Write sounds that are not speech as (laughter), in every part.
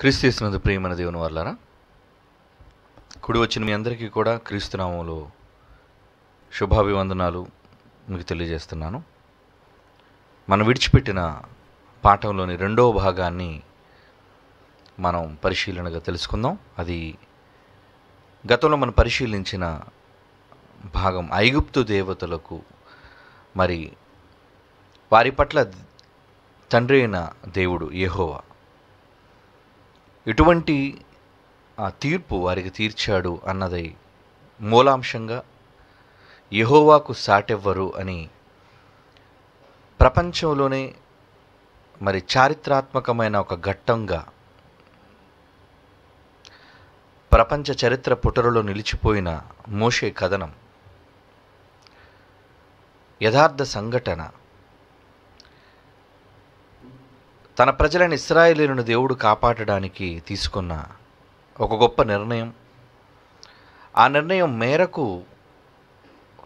క్రీస్తునందు ప్రియమైన దేవుని వర్లారా కుడి వచ్చిన మీ అందరికీ కూడా క్రీస్తునామంలో శుభాభివందనాలు మీకు తెలియజేస్తున్నాను మనం విడిచిపెట్టిన పాఠంలోని రెండవ భాగాన్ని మనం పరిశీలనగా తెలుసుకుందాం అది గతంలో మనం పరిశీలించిన భాగం ఐగుప్తు దేవతలకు మరి వారి పట్ల తండ్రి అయిన దేవుడు యహోవా ఎటువంటి ఆ తీర్పు వారికి తీర్చాడు అన్నది మూలాంశంగా యహోవాకు సాటెవ్వరు అని ప్రపంచంలోనే మరి చారిత్రాత్మకమైన ఒక ఘట్టంగా ప్రపంచ చరిత్ర పుటరులో నిలిచిపోయిన మోషే కథనం యథార్థ సంఘటన తన ప్రజలైన ఇస్రాయేలీలను దేవుడు కాపాడడానికి తీసుకున్న ఒక గొప్ప నిర్ణయం ఆ నిర్ణయం మేరకు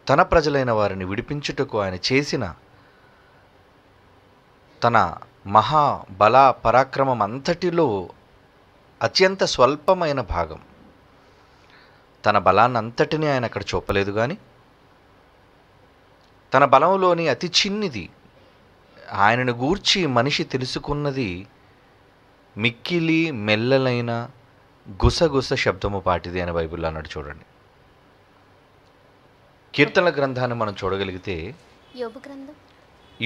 తన ప్రజలైన వారిని విడిపించుటకు ఆయన చేసిన తన మహా బల పరాక్రమం అంతటిలో అత్యంత స్వల్పమైన భాగం తన బలాన్నంతటిని ఆయన అక్కడ చూపలేదు కానీ తన బలంలోని అతి చిన్నిది ఆయనను గూర్చి మనిషి తెలుసుకున్నది మిక్కిలి మెల్లలైన గుసగుస శబ్దము పాటిది అని బైబిల్లో అన్నాడు చూడండి కీర్తన గ్రంథాన్ని మనం చూడగలిగితే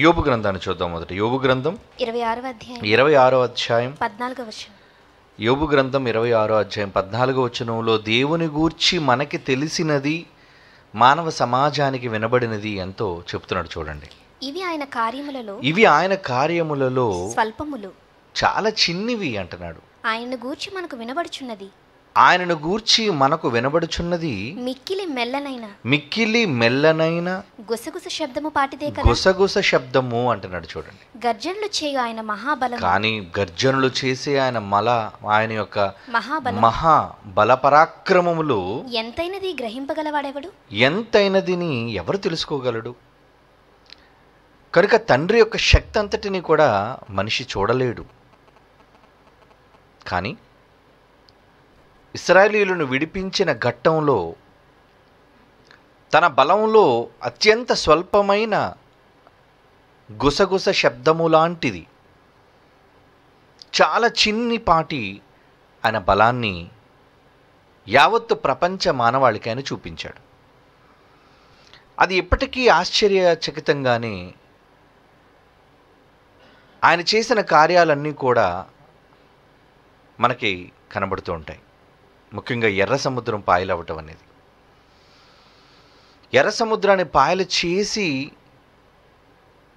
యోబు గ్రంథాన్ని చూద్దాం మొదట యోబు గ్రంథం ఇరవై ఆరో అధ్యాయం యోగు యోబు గ్రంథం ఇరవై ఆరో అధ్యాయం పద్నాలుగో వచనంలో దేవుని గూర్చి మనకి తెలిసినది మానవ సమాజానికి వినబడినది ఎంతో చెప్తున్నాడు చూడండి ఇవి ఆయన కార్యములలో ఇవి ఆయన కార్యములలో స్వల్పములు చాలా చిన్నివి అంటున్నాడు ఆయనను గూర్చి మనకు వినబడుచున్నది ఆయనను గూర్చి మనకు వినబడుచున్నది మిక్కిలి మెల్లనైన మిక్కిలి మెల్లనైన గుసగుస శబ్దము పాటిదే గుసగుస శబ్దము అంటున్నాడు చూడండి గర్జనలు చేయు ఆయన మహాబలం కానీ గర్జనలు చేసే ఆయన మల ఆయన యొక్క మహాబలం మహా బల పరాక్రమములు ఎంతైనది గ్రహింపగలవాడెవడు ఎంతైనదిని ఎవరు తెలుసుకోగలడు కనుక తండ్రి యొక్క శక్తి అంతటిని కూడా మనిషి చూడలేడు కానీ ఇస్రాయలీలను విడిపించిన ఘట్టంలో తన బలంలో అత్యంత స్వల్పమైన గుసగుస శబ్దము లాంటిది చాలా చిన్నిపాటి ఆయన బలాన్ని యావత్తు ప్రపంచ మానవాళికైనా చూపించాడు అది ఇప్పటికీ ఆశ్చర్యచకితంగానే ఆయన చేసిన కార్యాలన్నీ కూడా మనకి కనబడుతూ ఉంటాయి ముఖ్యంగా ఎర్ర సముద్రం పాయలు అవ్వటం అనేది ఎర్ర సముద్రాన్ని పాయలు చేసి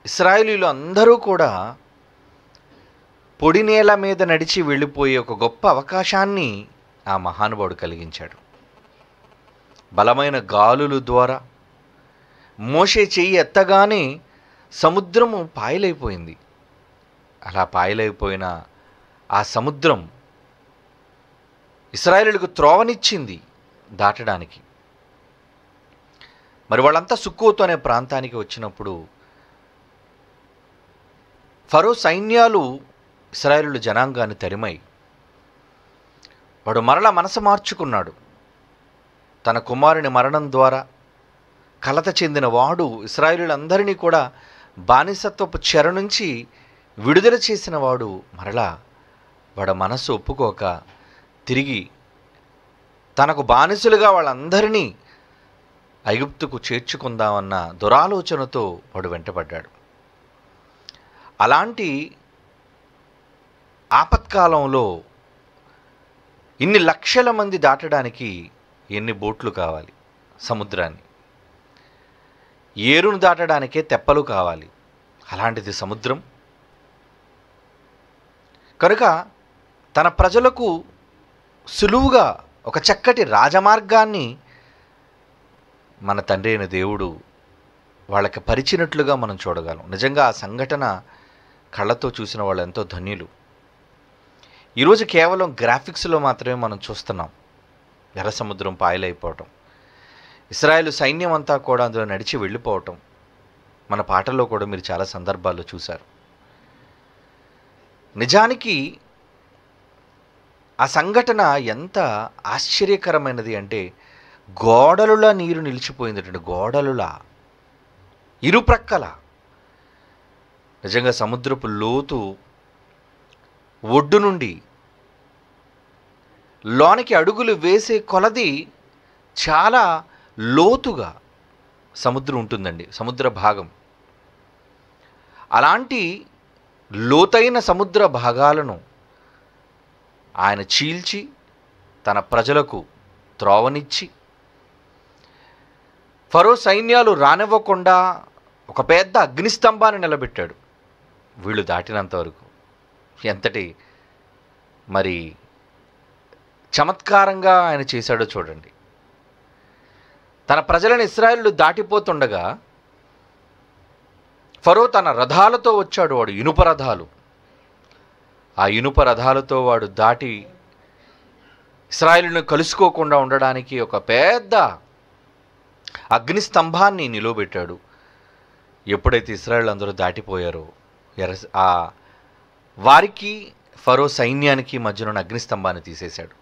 ఇస్రాయలీలు అందరూ కూడా పొడి నేల మీద నడిచి వెళ్ళిపోయే ఒక గొప్ప అవకాశాన్ని ఆ మహానుభావుడు కలిగించాడు బలమైన గాలులు ద్వారా మోషే చెయ్యి ఎత్తగానే సముద్రము పాయలైపోయింది అలా పాయలేకపోయిన ఆ సముద్రం ఇస్రాయేలులకు త్రోవనిచ్చింది దాటడానికి మరి వాళ్ళంతా సుక్కుతో అనే ప్రాంతానికి వచ్చినప్పుడు ఫరో సైన్యాలు ఇస్రాయేలు జనాంగాన్ని తరిమై వాడు మరల మనసు మార్చుకున్నాడు తన కుమారుని మరణం ద్వారా కలత చెందిన వాడు ఇస్రాయేలులందరినీ కూడా బానిసత్వపు చెర నుంచి విడుదల చేసిన వాడు మరలా వాడ మనసు ఒప్పుకోక తిరిగి తనకు బానిసలుగా వాళ్ళందరినీ ఐగుప్తుకు చేర్చుకుందామన్న దురాలోచనతో వాడు వెంటబడ్డాడు అలాంటి ఆపత్కాలంలో ఇన్ని లక్షల మంది దాటడానికి ఎన్ని బోట్లు కావాలి సముద్రాన్ని ఏరును దాటడానికే తెప్పలు కావాలి అలాంటిది సముద్రం కనుక తన ప్రజలకు సులువుగా ఒక చక్కటి రాజమార్గాన్ని మన తండ్రి అయిన దేవుడు వాళ్ళకి పరిచినట్లుగా మనం చూడగలం నిజంగా ఆ సంఘటన కళ్ళతో చూసిన వాళ్ళు ఎంతో ధన్యులు ఈరోజు కేవలం గ్రాఫిక్స్లో మాత్రమే మనం చూస్తున్నాం ఎర్ర సముద్రం పాయలైపోవటం ఇస్రాయేల్ సైన్యం అంతా కూడా అందులో నడిచి వెళ్ళిపోవటం మన పాటల్లో కూడా మీరు చాలా సందర్భాల్లో చూశారు నిజానికి ఆ సంఘటన ఎంత ఆశ్చర్యకరమైనది అంటే గోడలులా నీరు నిలిచిపోయిందటండి గోడలులా ఇరుప్రక్కల నిజంగా సముద్రపు లోతు ఒడ్డు నుండి లోనికి అడుగులు వేసే కొలది చాలా లోతుగా సముద్రం ఉంటుందండి సముద్ర భాగం అలాంటి లోతైన సముద్ర భాగాలను ఆయన చీల్చి తన ప్రజలకు త్రోవనిచ్చి ఫరో సైన్యాలు రానివ్వకుండా ఒక పెద్ద అగ్నిస్తంభాన్ని నిలబెట్టాడు వీళ్ళు దాటినంత వరకు ఎంతటి మరి చమత్కారంగా ఆయన చేశాడో చూడండి తన ప్రజలను ఇస్రాయిల్లు దాటిపోతుండగా ఫరో తన రథాలతో వచ్చాడు వాడు ఇనుప రథాలు ఆ ఇనుప రథాలతో వాడు దాటి ఇస్రాయిల్ను కలుసుకోకుండా ఉండడానికి ఒక పెద్ద అగ్నిస్తంభాన్ని నిలువబెట్టాడు ఎప్పుడైతే ఇస్రాయిల్ అందరూ దాటిపోయారో ఎర ఆ వారికి ఫరో సైన్యానికి ఉన్న అగ్నిస్తంభాన్ని తీసేశాడు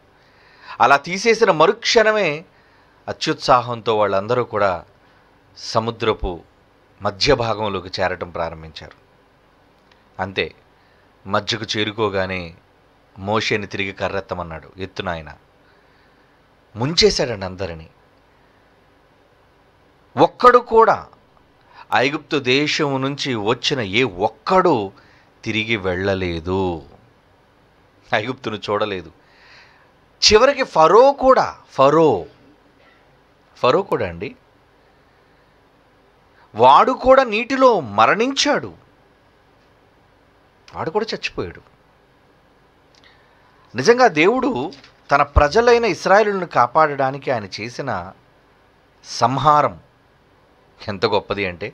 అలా తీసేసిన మరుక్షణమే అత్యుత్సాహంతో వాళ్ళందరూ కూడా సముద్రపు మధ్య భాగంలోకి చేరటం ప్రారంభించారు అంతే మధ్యకు చేరుకోగానే మోషేని తిరిగి కర్రెత్తమన్నాడు ఎత్తున ఆయన ముంచేశాడండి అందరినీ ఒక్కడు కూడా ఐగుప్తు దేశం నుంచి వచ్చిన ఏ ఒక్కడు తిరిగి వెళ్ళలేదు ఐగుప్తును చూడలేదు చివరికి ఫరో కూడా ఫరో ఫరో కూడా అండి వాడు కూడా నీటిలో మరణించాడు వాడు కూడా చచ్చిపోయాడు నిజంగా దేవుడు తన ప్రజలైన ఇస్రాయిలను కాపాడడానికి ఆయన చేసిన సంహారం ఎంత గొప్పది అంటే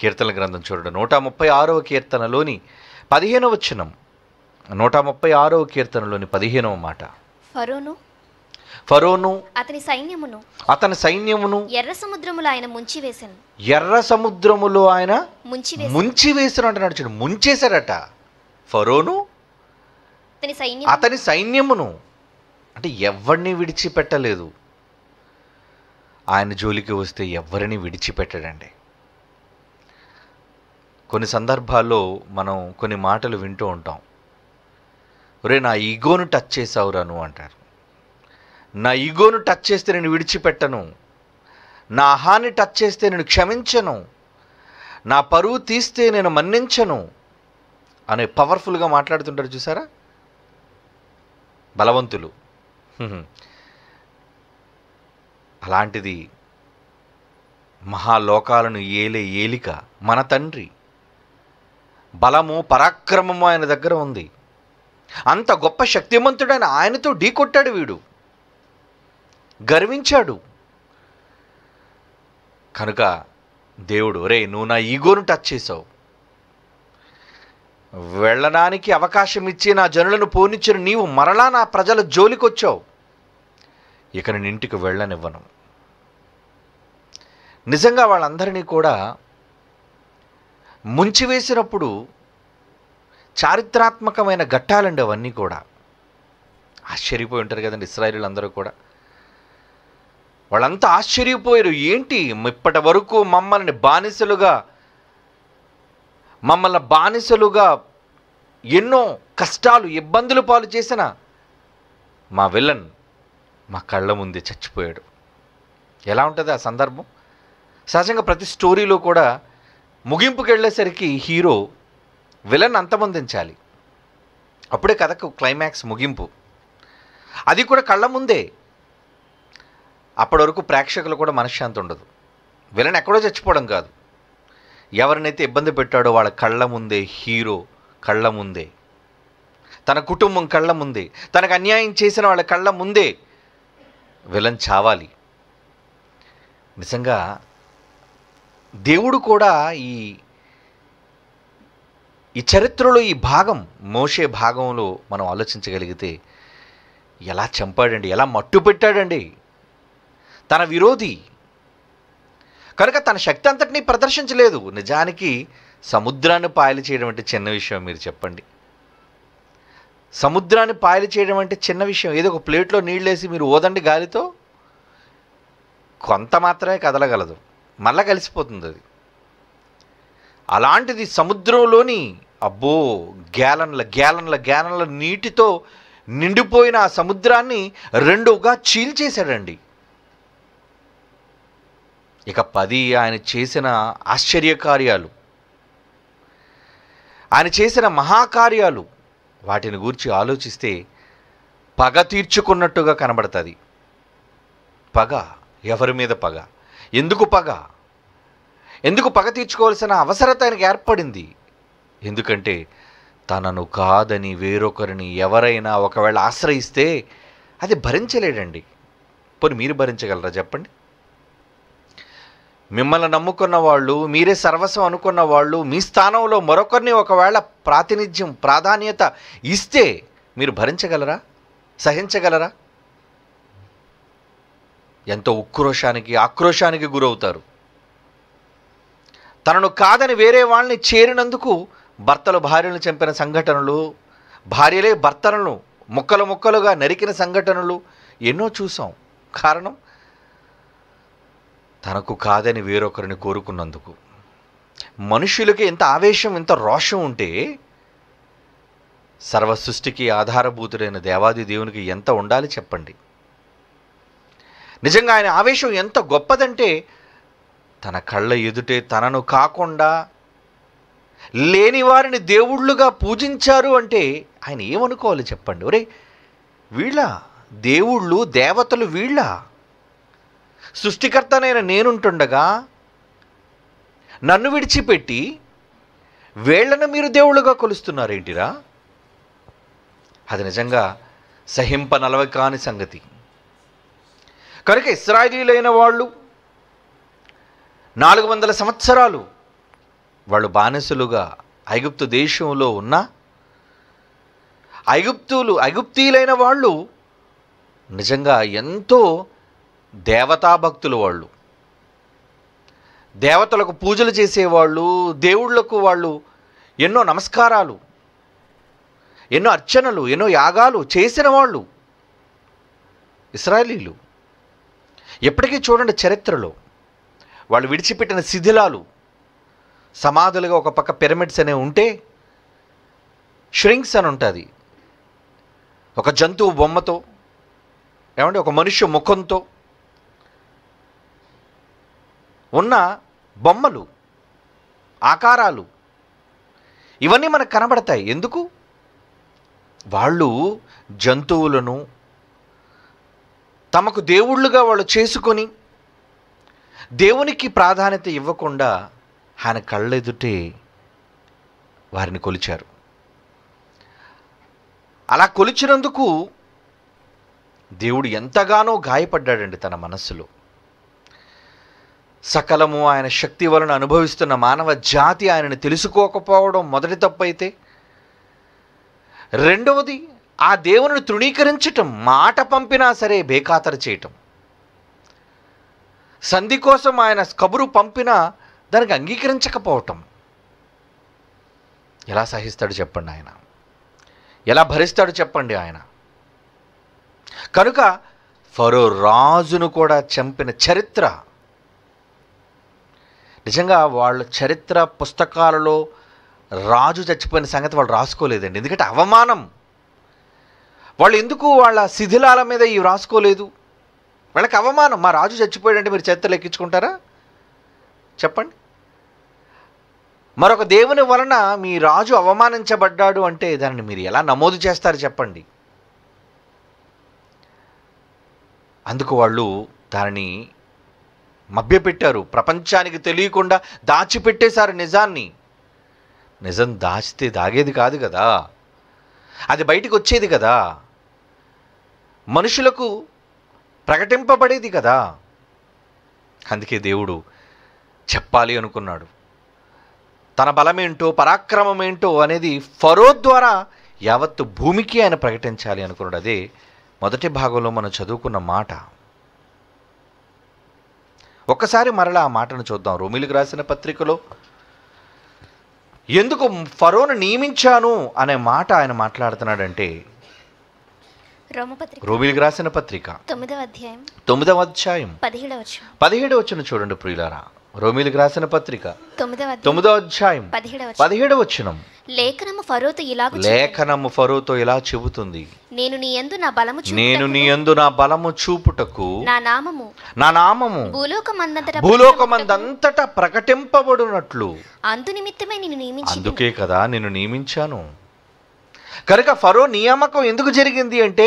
కీర్తన గ్రంథం చూడండి నూట ముప్పై ఆరవ కీర్తనలోని పదిహేనవ చిన్నం నూట ముప్పై ఆరవ కీర్తనలోని పదిహేనవ మాట ఫరోను ఫరోను అతని సైన్యమును అతని సైన్యమును ఎర్ర సముద్రములో ఆయన ముంచి వేసాను ఎర్ర సముద్రములో ఆయన ముంచి ముంచి వేసాను అంటున్నాడు చూడు ముంచేశారట ఫరోను అతని సైన్యం అతని సైన్యమును అంటే ఎవరిని విడిచిపెట్టలేదు ఆయన జోలికి వస్తే ఎవరిని విడిచిపెట్టడండి కొన్ని సందర్భాల్లో మనం కొన్ని మాటలు వింటూ ఉంటాం ఒరే నా ఈగోను టచ్ చేసావురా నువ్వు అంటారు నా ఈగోను టచ్ చేస్తే నేను విడిచిపెట్టను నా అహాన్ని టచ్ చేస్తే నేను క్షమించను నా పరువు తీస్తే నేను మన్నించను అనే పవర్ఫుల్గా మాట్లాడుతుంటారు చూసారా బలవంతులు అలాంటిది మహాలోకాలను ఏలే ఏలిక మన తండ్రి బలము పరాక్రమము ఆయన దగ్గర ఉంది అంత గొప్ప శక్తిమంతుడైన ఆయనతో ఢీకొట్టాడు వీడు గర్వించాడు కనుక దేవుడు రే నువ్వు నా ఈగోను టచ్ చేసావు వెళ్ళడానికి అవకాశం ఇచ్చి నా జనులను పోనిచ్చిన నీవు మరలా నా ప్రజల జోలికొచ్చావు ఇక నేను ఇంటికి వెళ్ళనివ్వను నిజంగా వాళ్ళందరినీ కూడా ముంచివేసినప్పుడు చారిత్రాత్మకమైన ఘట్టాలండి అవన్నీ కూడా ఆశ్చర్యపోయి ఉంటారు కదండి ఇస్రాయిలు అందరూ కూడా వాళ్ళంతా ఆశ్చర్యపోయారు ఏంటి ఇప్పటి వరకు మమ్మల్ని బానిసలుగా మమ్మల్ని బానిసలుగా ఎన్నో కష్టాలు ఇబ్బందులు పాలు చేసిన మా విలన్ మా కళ్ళ ముందే చచ్చిపోయాడు ఎలా ఉంటుంది ఆ సందర్భం సహజంగా ప్రతి స్టోరీలో కూడా ముగింపుకి వెళ్ళేసరికి హీరో విలన్ అంతమొందించాలి అప్పుడే కథకు క్లైమాక్స్ ముగింపు అది కూడా కళ్ళ ముందే అప్పటి వరకు ప్రేక్షకులు కూడా మనశ్శాంతి ఉండదు విలన్ ఎక్కడో చచ్చిపోవడం కాదు ఎవరినైతే ఇబ్బంది పెట్టాడో వాళ్ళ కళ్ళ ముందే హీరో కళ్ళ ముందే తన కుటుంబం కళ్ళ ముందే తనకు అన్యాయం చేసిన వాళ్ళ కళ్ళ ముందే విలన్ చావాలి నిజంగా దేవుడు కూడా ఈ ఈ చరిత్రలో ఈ భాగం మోసే భాగంలో మనం ఆలోచించగలిగితే ఎలా చంపాడండి ఎలా మట్టు పెట్టాడండి తన విరోధి కనుక తన శక్తి అంతటినీ ప్రదర్శించలేదు నిజానికి సముద్రాన్ని పాయలు చేయడం అంటే చిన్న విషయం మీరు చెప్పండి సముద్రాన్ని పాయలు చేయడం అంటే చిన్న విషయం ఏదో ఒక ప్లేట్లో నీళ్ళేసి మీరు ఓదండి గాలితో కొంత మాత్రమే కదలగలదు మళ్ళా కలిసిపోతుంది అది అలాంటిది సముద్రంలోని అబ్బో గ్యాలన్ల గ్యాలన్ల గ్యాలన్ల నీటితో నిండిపోయిన ఆ సముద్రాన్ని రెండుగా చీల్చేశాడండి ఇక పది ఆయన చేసిన ఆశ్చర్యకార్యాలు ఆయన చేసిన మహాకార్యాలు వాటిని గూర్చి ఆలోచిస్తే పగ తీర్చుకున్నట్టుగా కనబడుతుంది పగ ఎవరి మీద పగ ఎందుకు పగ ఎందుకు పగ తీర్చుకోవాల్సిన అవసరత ఆయనకు ఏర్పడింది ఎందుకంటే తనను కాదని వేరొకరిని ఎవరైనా ఒకవేళ ఆశ్రయిస్తే అది భరించలేడండి పోనీ మీరు భరించగలరా చెప్పండి మిమ్మల్ని నమ్ముకున్న వాళ్ళు మీరే సర్వస్వం అనుకున్న వాళ్ళు మీ స్థానంలో మరొకరిని ఒకవేళ ప్రాతినిధ్యం ప్రాధాన్యత ఇస్తే మీరు భరించగలరా సహించగలరా ఎంతో ఉక్రోషానికి ఆక్రోషానికి గురవుతారు తనను కాదని వేరే వాళ్ళని చేరినందుకు భర్తలు భార్యలను చంపిన సంఘటనలు భార్యలే భర్తలను ముక్కలు ముక్కలుగా నరికిన సంఘటనలు ఎన్నో చూసాం కారణం తనకు కాదని వేరొకరిని కోరుకున్నందుకు మనుషులకి ఎంత ఆవేశం ఎంత రోషం ఉంటే సర్వ సృష్టికి ఆధారభూతుడైన దేవాది దేవునికి ఎంత ఉండాలి చెప్పండి నిజంగా ఆయన ఆవేశం ఎంత గొప్పదంటే తన కళ్ళ ఎదుటే తనను కాకుండా లేని వారిని దేవుళ్ళుగా పూజించారు అంటే ఆయన ఏమనుకోవాలి చెప్పండి ఒరే వీళ్ళ దేవుళ్ళు దేవతలు వీళ్ళ సృష్టికర్తనైన నేనుంటుండగా నన్ను విడిచిపెట్టి వేళ్లను మీరు దేవుళ్ళుగా కొలుస్తున్నారేంటిరా అది నిజంగా సహింప నలవకాని కాని సంగతి కనుక ఇస్రాయిలీలైన వాళ్ళు నాలుగు వందల సంవత్సరాలు వాళ్ళు బానిసలుగా ఐగుప్తు దేశంలో ఉన్న ఐగుప్తులు ఐగుప్తీయులైన వాళ్ళు నిజంగా ఎంతో దేవతాభక్తులు వాళ్ళు దేవతలకు పూజలు చేసేవాళ్ళు దేవుళ్లకు వాళ్ళు ఎన్నో నమస్కారాలు ఎన్నో అర్చనలు ఎన్నో యాగాలు చేసిన వాళ్ళు ఇస్రాయలీలు ఎప్పటికీ చూడండి చరిత్రలో వాళ్ళు విడిచిపెట్టిన శిథిలాలు సమాధులుగా ఒక పక్క పిరమిడ్స్ అనేవి ఉంటే ష్రింక్స్ అని ఉంటుంది ఒక జంతువు బొమ్మతో ఏమంటే ఒక మనిషి ముఖంతో ఉన్న బొమ్మలు ఆకారాలు ఇవన్నీ మనకు కనబడతాయి ఎందుకు వాళ్ళు జంతువులను తమకు దేవుళ్ళుగా వాళ్ళు చేసుకొని దేవునికి ప్రాధాన్యత ఇవ్వకుండా ఆయన కళ్ళెదుటే వారిని కొలిచారు అలా కొలిచినందుకు దేవుడు ఎంతగానో గాయపడ్డాడండి తన మనస్సులో సకలము ఆయన శక్తి వలన అనుభవిస్తున్న మానవ జాతి ఆయనను తెలుసుకోకపోవడం మొదటి తప్పైతే రెండవది ఆ దేవుని తృణీకరించటం మాట పంపినా సరే బేఖాతరు చేయటం సంధి కోసం ఆయన కబురు పంపినా దానికి అంగీకరించకపోవటం ఎలా సహిస్తాడు చెప్పండి ఆయన ఎలా భరిస్తాడు చెప్పండి ఆయన కనుక ఫరో రాజును కూడా చంపిన చరిత్ర నిజంగా వాళ్ళ చరిత్ర పుస్తకాలలో రాజు చచ్చిపోయిన సంగతి వాళ్ళు రాసుకోలేదండి ఎందుకంటే అవమానం వాళ్ళు ఎందుకు వాళ్ళ శిథిలాల మీద ఇవి రాసుకోలేదు వాళ్ళకి అవమానం మా రాజు చచ్చిపోయాడంటే మీరు చరిత్ర లెక్కించుకుంటారా చెప్పండి మరొక దేవుని వలన మీ రాజు అవమానించబడ్డాడు అంటే దానిని మీరు ఎలా నమోదు చేస్తారు చెప్పండి అందుకు వాళ్ళు దానిని మభ్యపెట్టారు ప్రపంచానికి తెలియకుండా దాచిపెట్టేశారు నిజాన్ని నిజం దాచితే దాగేది కాదు కదా అది బయటకు వచ్చేది కదా మనుషులకు ప్రకటింపబడేది కదా అందుకే దేవుడు చెప్పాలి అనుకున్నాడు తన బలమేంటో పరాక్రమం ఏంటో అనేది ఫరో ద్వారా యావత్తు భూమికి ఆయన ప్రకటించాలి అనుకున్నాడు అదే మొదటి భాగంలో మనం చదువుకున్న మాట ఒక్కసారి మరలా ఆ మాటను చూద్దాం రోమిలకు రాసిన పత్రికలో ఎందుకు ఫరోను నియమించాను అనే మాట ఆయన మాట్లాడుతున్నాడంటే రోమిలికి రాసిన పత్రిక తొమ్మిదవ అధ్యాయం తొమ్మిదవ అధ్యాయం పదిహేడవ పదిహేడు వచ్చిన చూడండి ప్రియులారా రోమిలకు రాసిన పత్రిక తొమ్మిదో అధ్యాయం పదిహేడవ వచనం లేఖనము ఫరోతో ఇలా లేఖనము ఫరోతో ఇలా చెబుతుంది నేను నీ యందు నా బలము నేను నీ యందు నా బలము చూపుటకు నా నామము నా నామము భూలోకమందంతట భూలోకమందంతట ప్రకటింపబడినట్లు అందు నిమిత్తమే నేను నియమించి అందుకే కదా నేను నియమించాను కనుక ఫరో నియామకం ఎందుకు జరిగింది అంటే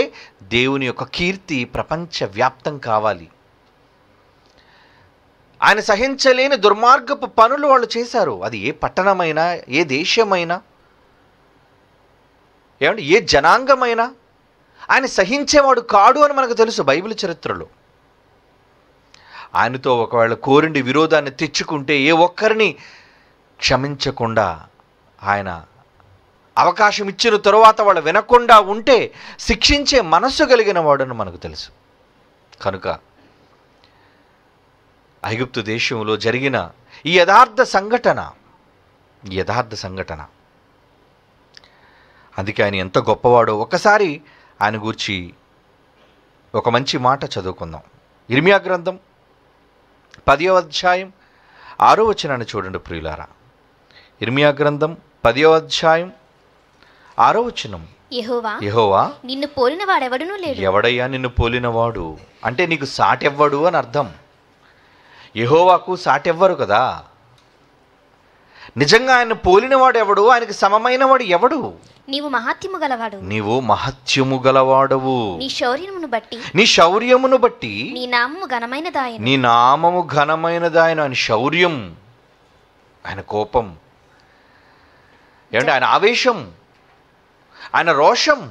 దేవుని యొక్క కీర్తి ప్రపంచ వ్యాప్తం కావాలి ఆయన సహించలేని దుర్మార్గపు పనులు వాళ్ళు చేశారు అది ఏ పట్టణమైనా ఏ దేశమైనా ఏమంటే ఏ జనాంగమైనా ఆయన సహించేవాడు కాడు అని మనకు తెలుసు బైబిల్ చరిత్రలో ఆయనతో ఒకవేళ కోరిండి విరోధాన్ని తెచ్చుకుంటే ఏ ఒక్కరిని క్షమించకుండా ఆయన అవకాశం ఇచ్చిన తరువాత వాళ్ళు వినకుండా ఉంటే శిక్షించే మనస్సు కలిగిన వాడని మనకు తెలుసు కనుక ఐగుప్తు దేశంలో జరిగిన ఈ యథార్థ సంఘటన యథార్థ సంఘటన అందుకే ఆయన ఎంత గొప్పవాడో ఒకసారి ఆయన గూర్చి ఒక మంచి మాట చదువుకుందాం ఇర్మియా గ్రంథం పదివ అధ్యాయం ఆరో వచనాన్ని చూడండి ప్రియులారా ఇర్మియా గ్రంథం పదివ అధ్యాయం ఆరో వచనం యహోవా నిన్ను పోలినవాడు లేడు ఎవడయ్యా నిన్ను పోలినవాడు అంటే నీకు సాటెవ్వడు అని అర్థం యహోవాకు సాటెవ్వరు కదా నిజంగా ఆయన పోలినవాడు ఎవడు ఆయనకి సమమైన వాడు ఎవడు నీవు మహత్యము గలవాడు నీవు మహత్యము గలవాడవు నీ శౌర్యమును బట్టి నీ శౌర్యమును బట్టి నీ నామము ఘనమైనదాయను నీ నామము ఘనమైనదాయను ఆయన శౌర్యం ఆయన కోపం ఏమంటే ఆయన ఆవేశం ఆయన రోషం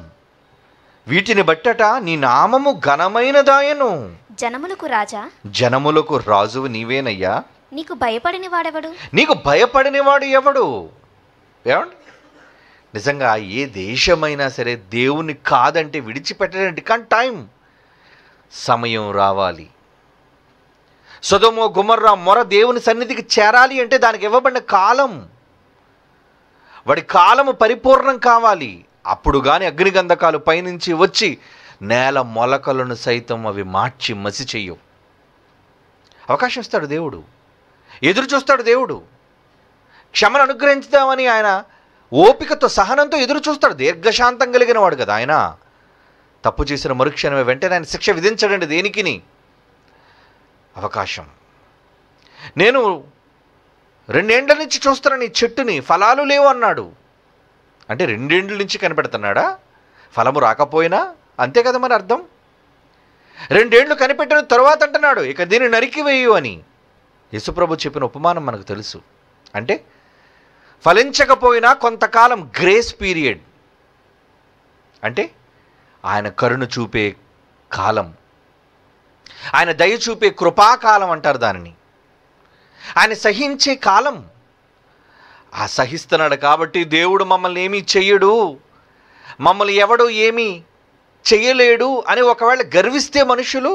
వీటిని బట్టట నీ నామము ఘనమైనదాయను జనములకు రాజా జనములకు రాజువు నీవేనయ్యా నీకు భయపడిన వాడెవడు నీకు భయపడిన వాడు ఎవడు నిజంగా ఏ దేశమైనా సరే దేవుని కాదంటే విడిచిపెట్టడండి కానీ టైం సమయం రావాలి సుధమో గుమర్రా మొర దేవుని సన్నిధికి చేరాలి అంటే దానికి ఇవ్వబడిన కాలం వాడి కాలము పరిపూర్ణం కావాలి అప్పుడు కానీ అగ్నిగంధకాలు పైనుంచి వచ్చి నేల మొలకలను సైతం అవి మార్చి మసి చెయ్యవు అవకాశం ఇస్తాడు దేవుడు ఎదురు చూస్తాడు దేవుడు క్షమను అనుగ్రహించుదామని ఆయన ఓపికతో సహనంతో ఎదురు చూస్తాడు దీర్ఘశాంతం కలిగిన వాడు కదా ఆయన తప్పు చేసిన మరుక్షణమే వెంటనే ఆయన శిక్ష విధించడండి దేనికిని అవకాశం నేను రెండేండ్ల నుంచి చూస్తున్నాను ఈ చెట్టుని ఫలాలు లేవు అన్నాడు అంటే రెండేండ్ల నుంచి కనిపెడుతున్నాడా ఫలము రాకపోయినా అంతే కదా మరి అర్థం రెండేళ్లు కనిపెట్టిన తర్వాత అంటున్నాడు ఇక దీన్ని నరికివేయు అని యశుప్రభు చెప్పిన ఉపమానం మనకు తెలుసు అంటే ఫలించకపోయినా కొంతకాలం గ్రేస్ పీరియడ్ అంటే ఆయన కరుణ చూపే కాలం ఆయన దయ చూపే కృపాకాలం అంటారు దానిని ఆయన సహించే కాలం ఆ సహిస్తున్నాడు కాబట్టి దేవుడు మమ్మల్ని ఏమీ చెయ్యడు మమ్మల్ని ఎవడు ఏమీ చేయలేడు అని ఒకవేళ గర్విస్తే మనుషులు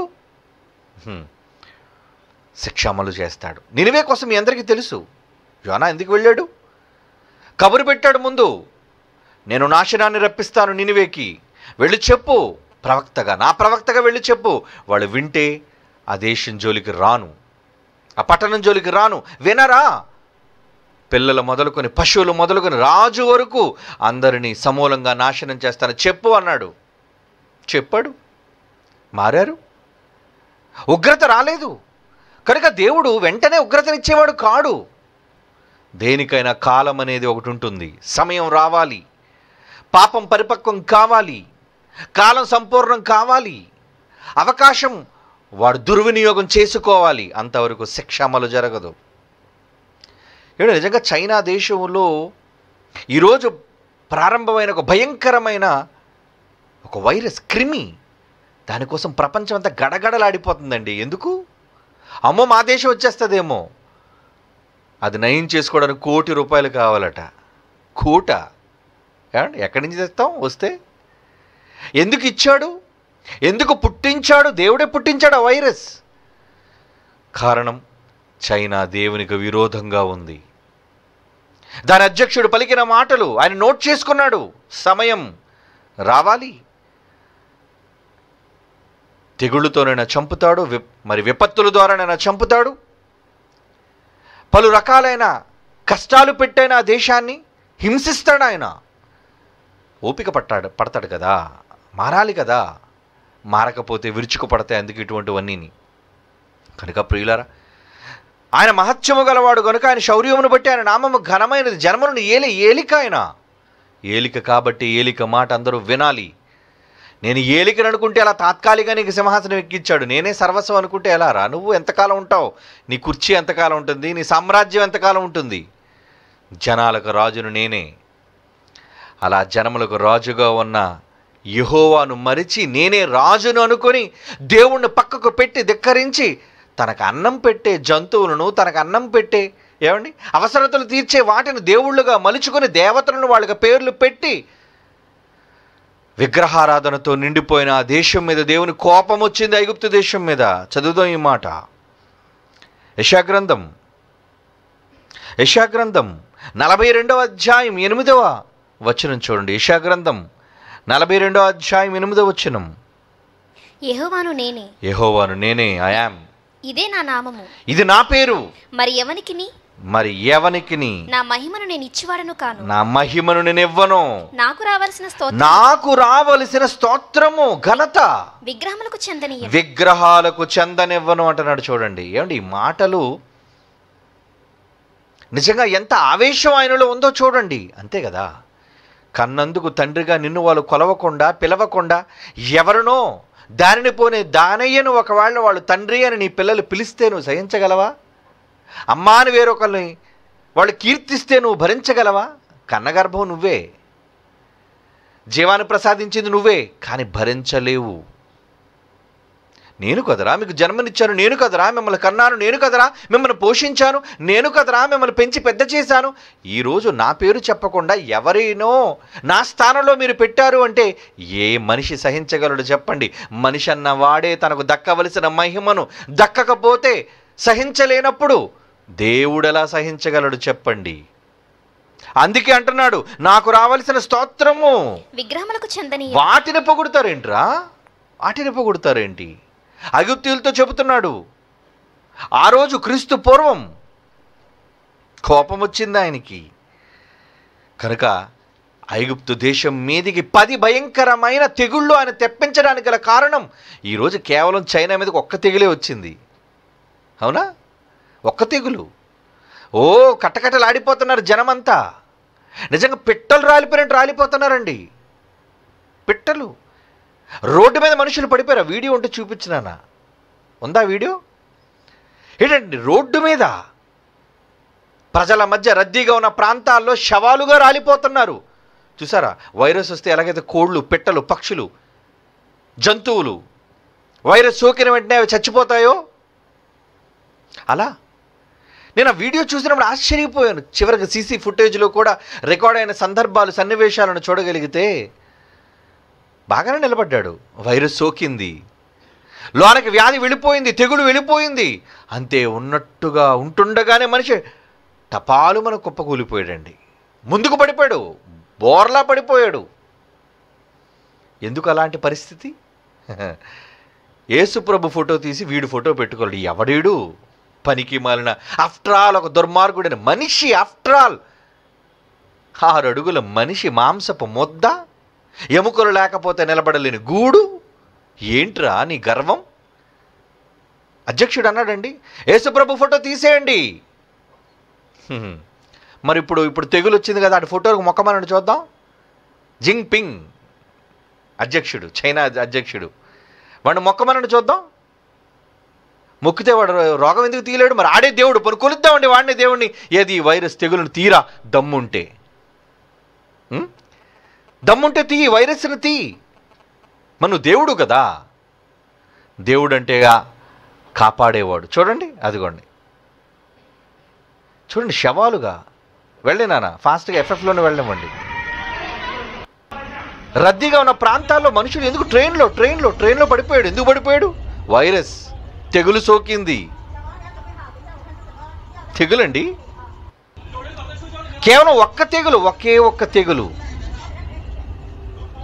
శిక్ష అమలు చేస్తాడు నినివే కోసం మీ అందరికీ తెలుసు యోనా ఎందుకు వెళ్ళాడు కబురు పెట్టాడు ముందు నేను నాశనాన్ని రప్పిస్తాను నినివేకి వెళ్ళి చెప్పు ప్రవక్తగా నా ప్రవక్తగా వెళ్ళి చెప్పు వాళ్ళు వింటే ఆ దేశం జోలికి రాను ఆ పట్టణం జోలికి రాను వినరా పిల్లలు మొదలుకొని పశువులు మొదలుకొని రాజు వరకు అందరినీ సమూలంగా నాశనం చేస్తాను చెప్పు అన్నాడు చెప్పాడు మారారు ఉగ్రత రాలేదు కనుక దేవుడు వెంటనే ఉగ్రతనిచ్చేవాడు కాడు దేనికైనా కాలం అనేది ఒకటి ఉంటుంది సమయం రావాలి పాపం పరిపక్వం కావాలి కాలం సంపూర్ణం కావాలి అవకాశం వాడు దుర్వినియోగం చేసుకోవాలి అంతవరకు శిక్ష అమలు జరగదు ఇప్పుడు నిజంగా చైనా దేశంలో ఈరోజు ప్రారంభమైన ఒక భయంకరమైన ఒక వైరస్ క్రిమి దానికోసం ప్రపంచం అంతా గడగడలాడిపోతుందండి ఎందుకు అమ్మో మా దేశం వచ్చేస్తుందేమో అది నయం చేసుకోవడానికి కోటి రూపాయలు కావాలట కోట ఎక్కడి నుంచి తెస్తాం వస్తే ఎందుకు ఇచ్చాడు ఎందుకు పుట్టించాడు దేవుడే పుట్టించాడు ఆ వైరస్ కారణం చైనా దేవునికి విరోధంగా ఉంది దాని అధ్యక్షుడు పలికిన మాటలు ఆయన నోట్ చేసుకున్నాడు సమయం రావాలి తెగుళ్ళతోనైనా చంపుతాడు మరి విపత్తుల ద్వారానైనా చంపుతాడు పలు రకాలైన కష్టాలు పెట్టైన ఆ దేశాన్ని హింసిస్తాడు ఆయన ఓపిక పట్టాడు పడతాడు కదా మారాలి కదా మారకపోతే విరుచుకు పడతాయి అందుకు ఇటువంటివన్నీని కనుక ప్రియులరా ఆయన మహత్యము గలవాడు కనుక ఆయన శౌర్యమును బట్టి ఆయన నామము ఘనమైనది జన్మను ఏలి ఏలిక ఆయన ఏలిక కాబట్టి ఏలిక మాట అందరూ వినాలి నేను ఏలికను అనుకుంటే అలా తాత్కాలిక నీకు సింహాసనం ఎక్కించాడు నేనే సర్వస్వం అనుకుంటే ఎలా రా నువ్వు ఎంతకాలం ఉంటావు నీ కుర్చీ ఎంతకాలం ఉంటుంది నీ సామ్రాజ్యం ఎంతకాలం ఉంటుంది జనాలకు రాజును నేనే అలా జనములకు రాజుగా ఉన్న యహోవాను మరిచి నేనే రాజును అనుకొని దేవుణ్ణి పక్కకు పెట్టి ధిక్కరించి తనకు అన్నం పెట్టే జంతువులను తనకు అన్నం పెట్టే ఏమండి అవసరతలు తీర్చే వాటిని దేవుళ్ళుగా మలుచుకొని దేవతలను వాళ్ళకి పేర్లు పెట్టి విగ్రహారాధనతో నిండిపోయిన ఆ దేశం మీద దేవుని కోపం వచ్చింది ఐగుప్తు దేశం మీద చదువుదాం ఈ మాట యశాగ్రంథం యశాగ్రంథం నలభై రెండవ అధ్యాయం ఎనిమిదవ వచనం చూడండి యశాగ్రంథం నలభై రెండవ అధ్యాయం ఎనిమిదవ వచనం యహోవాను నేనే యహోవాను నేనే ఐ యామ్ ఇదే నా నామము ఇది నా పేరు మరి ఎవనికి మరి ఎవనికి నా మహిమను నేను ఇచ్చివాడను కాను నా మహిమను నేను ఇవ్వను నాకు రావాల్సిన స్తోత్రం నాకు రావలసిన స్తోత్రము ఘనత విగ్రహములకు చెందని విగ్రహాలకు చెందనివ్వను అంటున్నాడు చూడండి ఏమండి ఈ మాటలు నిజంగా ఎంత ఆవేశం ఆయనలో ఉందో చూడండి అంతే కదా కన్నందుకు తండ్రిగా నిన్ను వాళ్ళు కొలవకుండా పిలవకుండా ఎవరినో దానిని పోనే దానయ్యను ఒకవేళ వాళ్ళు తండ్రి అని నీ పిల్లలు పిలిస్తే నువ్వు సహించగలవా అమ్మా అని వేరొకరిని వాళ్ళు కీర్తిస్తే నువ్వు భరించగలవా కన్నగర్భం నువ్వే జీవాన్ని ప్రసాదించింది నువ్వే కానీ భరించలేవు నేను కదరా మీకు జన్మనిచ్చాను నేను కదరా మిమ్మల్ని కన్నాను నేను కదరా మిమ్మల్ని పోషించాను నేను కదరా మిమ్మల్ని పెంచి పెద్ద చేశాను ఈరోజు నా పేరు చెప్పకుండా ఎవరైనో నా స్థానంలో మీరు పెట్టారు అంటే ఏ మనిషి సహించగలడు చెప్పండి మనిషి అన్న వాడే తనకు దక్కవలసిన మహిమను దక్కకపోతే సహించలేనప్పుడు దేవుడు ఎలా సహించగలడు చెప్పండి అందుకే అంటున్నాడు నాకు రావలసిన స్తోత్రము విగ్రహములకు చెందని వాటిని పొగుడతారేంట్రా వాటిని పొగుడతారేంటి అగుప్తీయులతో చెబుతున్నాడు ఆ రోజు క్రీస్తు పూర్వం కోపం వచ్చింది ఆయనకి కనుక ఐగుప్తు దేశం మీదికి పది భయంకరమైన తెగుళ్ళు ఆయన తెప్పించడానికి గల కారణం ఈరోజు కేవలం చైనా మీదకి ఒక్క తెగులే వచ్చింది అవునా ఒక్క తెగులు ఓ కట్టకట్టలాడిపోతున్నారు జనమంతా నిజంగా పిట్టలు రాలిపోయినట్టు రాలిపోతున్నారండి పిట్టలు రోడ్డు మీద మనుషులు పడిపోయారు వీడియో ఉంటే చూపించినానా ఉందా వీడియో ఏంటండి రోడ్డు మీద ప్రజల మధ్య రద్దీగా ఉన్న ప్రాంతాల్లో శవాలుగా రాలిపోతున్నారు చూసారా వైరస్ వస్తే ఎలాగైతే కోళ్ళు పిట్టలు పక్షులు జంతువులు వైరస్ సోకిన వెంటనే అవి చచ్చిపోతాయో అలా నేను ఆ వీడియో చూసినప్పుడు ఆశ్చర్యపోయాను చివరికి సీసీ ఫుటేజ్లో కూడా రికార్డ్ అయిన సందర్భాలు సన్నివేశాలను చూడగలిగితే బాగానే నిలబడ్డాడు వైరస్ సోకింది లోనకి వ్యాధి వెళ్ళిపోయింది తెగులు వెళ్ళిపోయింది అంతే ఉన్నట్టుగా ఉంటుండగానే మనిషి టపాలు మన కుప్పకూలిపోయాడండి ముందుకు పడిపోయాడు బోర్లా పడిపోయాడు ఎందుకు అలాంటి పరిస్థితి (laughs) యేసుప్రభు ఫోటో తీసి వీడు ఫోటో పెట్టుకోలేడు ఎవడీడు పనికి మాలిన ఆఫ్టర్ ఆల్ ఒక దుర్మార్గుడైన మనిషి ఆఫ్టర్ ఆల్ ఆరు అడుగుల మనిషి మాంసపు ముద్ద ఎముకలు లేకపోతే నిలబడలేని గూడు ఏంట్రా నీ గర్వం అధ్యక్షుడు అన్నాడండి యేసుప్రభు ఫోటో తీసేయండి మరి ఇప్పుడు ఇప్పుడు తెగులు వచ్చింది కదా అటు ఫోటోకు మొక్కమని చూద్దాం జింగ్ పింగ్ అధ్యక్షుడు చైనా అధ్యక్షుడు వాడిని మొక్కమనని చూద్దాం మొక్కితే వాడు రోగం ఎందుకు తీయలేడు మరి ఆడే దేవుడు పని కొలుద్దామండి వాడినే దేవుడిని ఏది వైరస్ తెగులను తీరా దమ్ముంటే దమ్ముంటే తీ వైరస్ని తీ మను దేవుడు కదా దేవుడు అంటేగా కాపాడేవాడు చూడండి అదిగోండి చూడండి శవాలుగా వెళ్ళినా ఫాస్ట్గా ఎఫ్ఎఫ్లోనే వెళ్ళమండి రద్దీగా ఉన్న ప్రాంతాల్లో మనుషులు ఎందుకు ట్రైన్లో ట్రైన్లో ట్రైన్లో పడిపోయాడు ఎందుకు పడిపోయాడు వైరస్ తెగులు సోకింది తెగులండి కేవలం ఒక్క తెగులు ఒకే ఒక్క తెగులు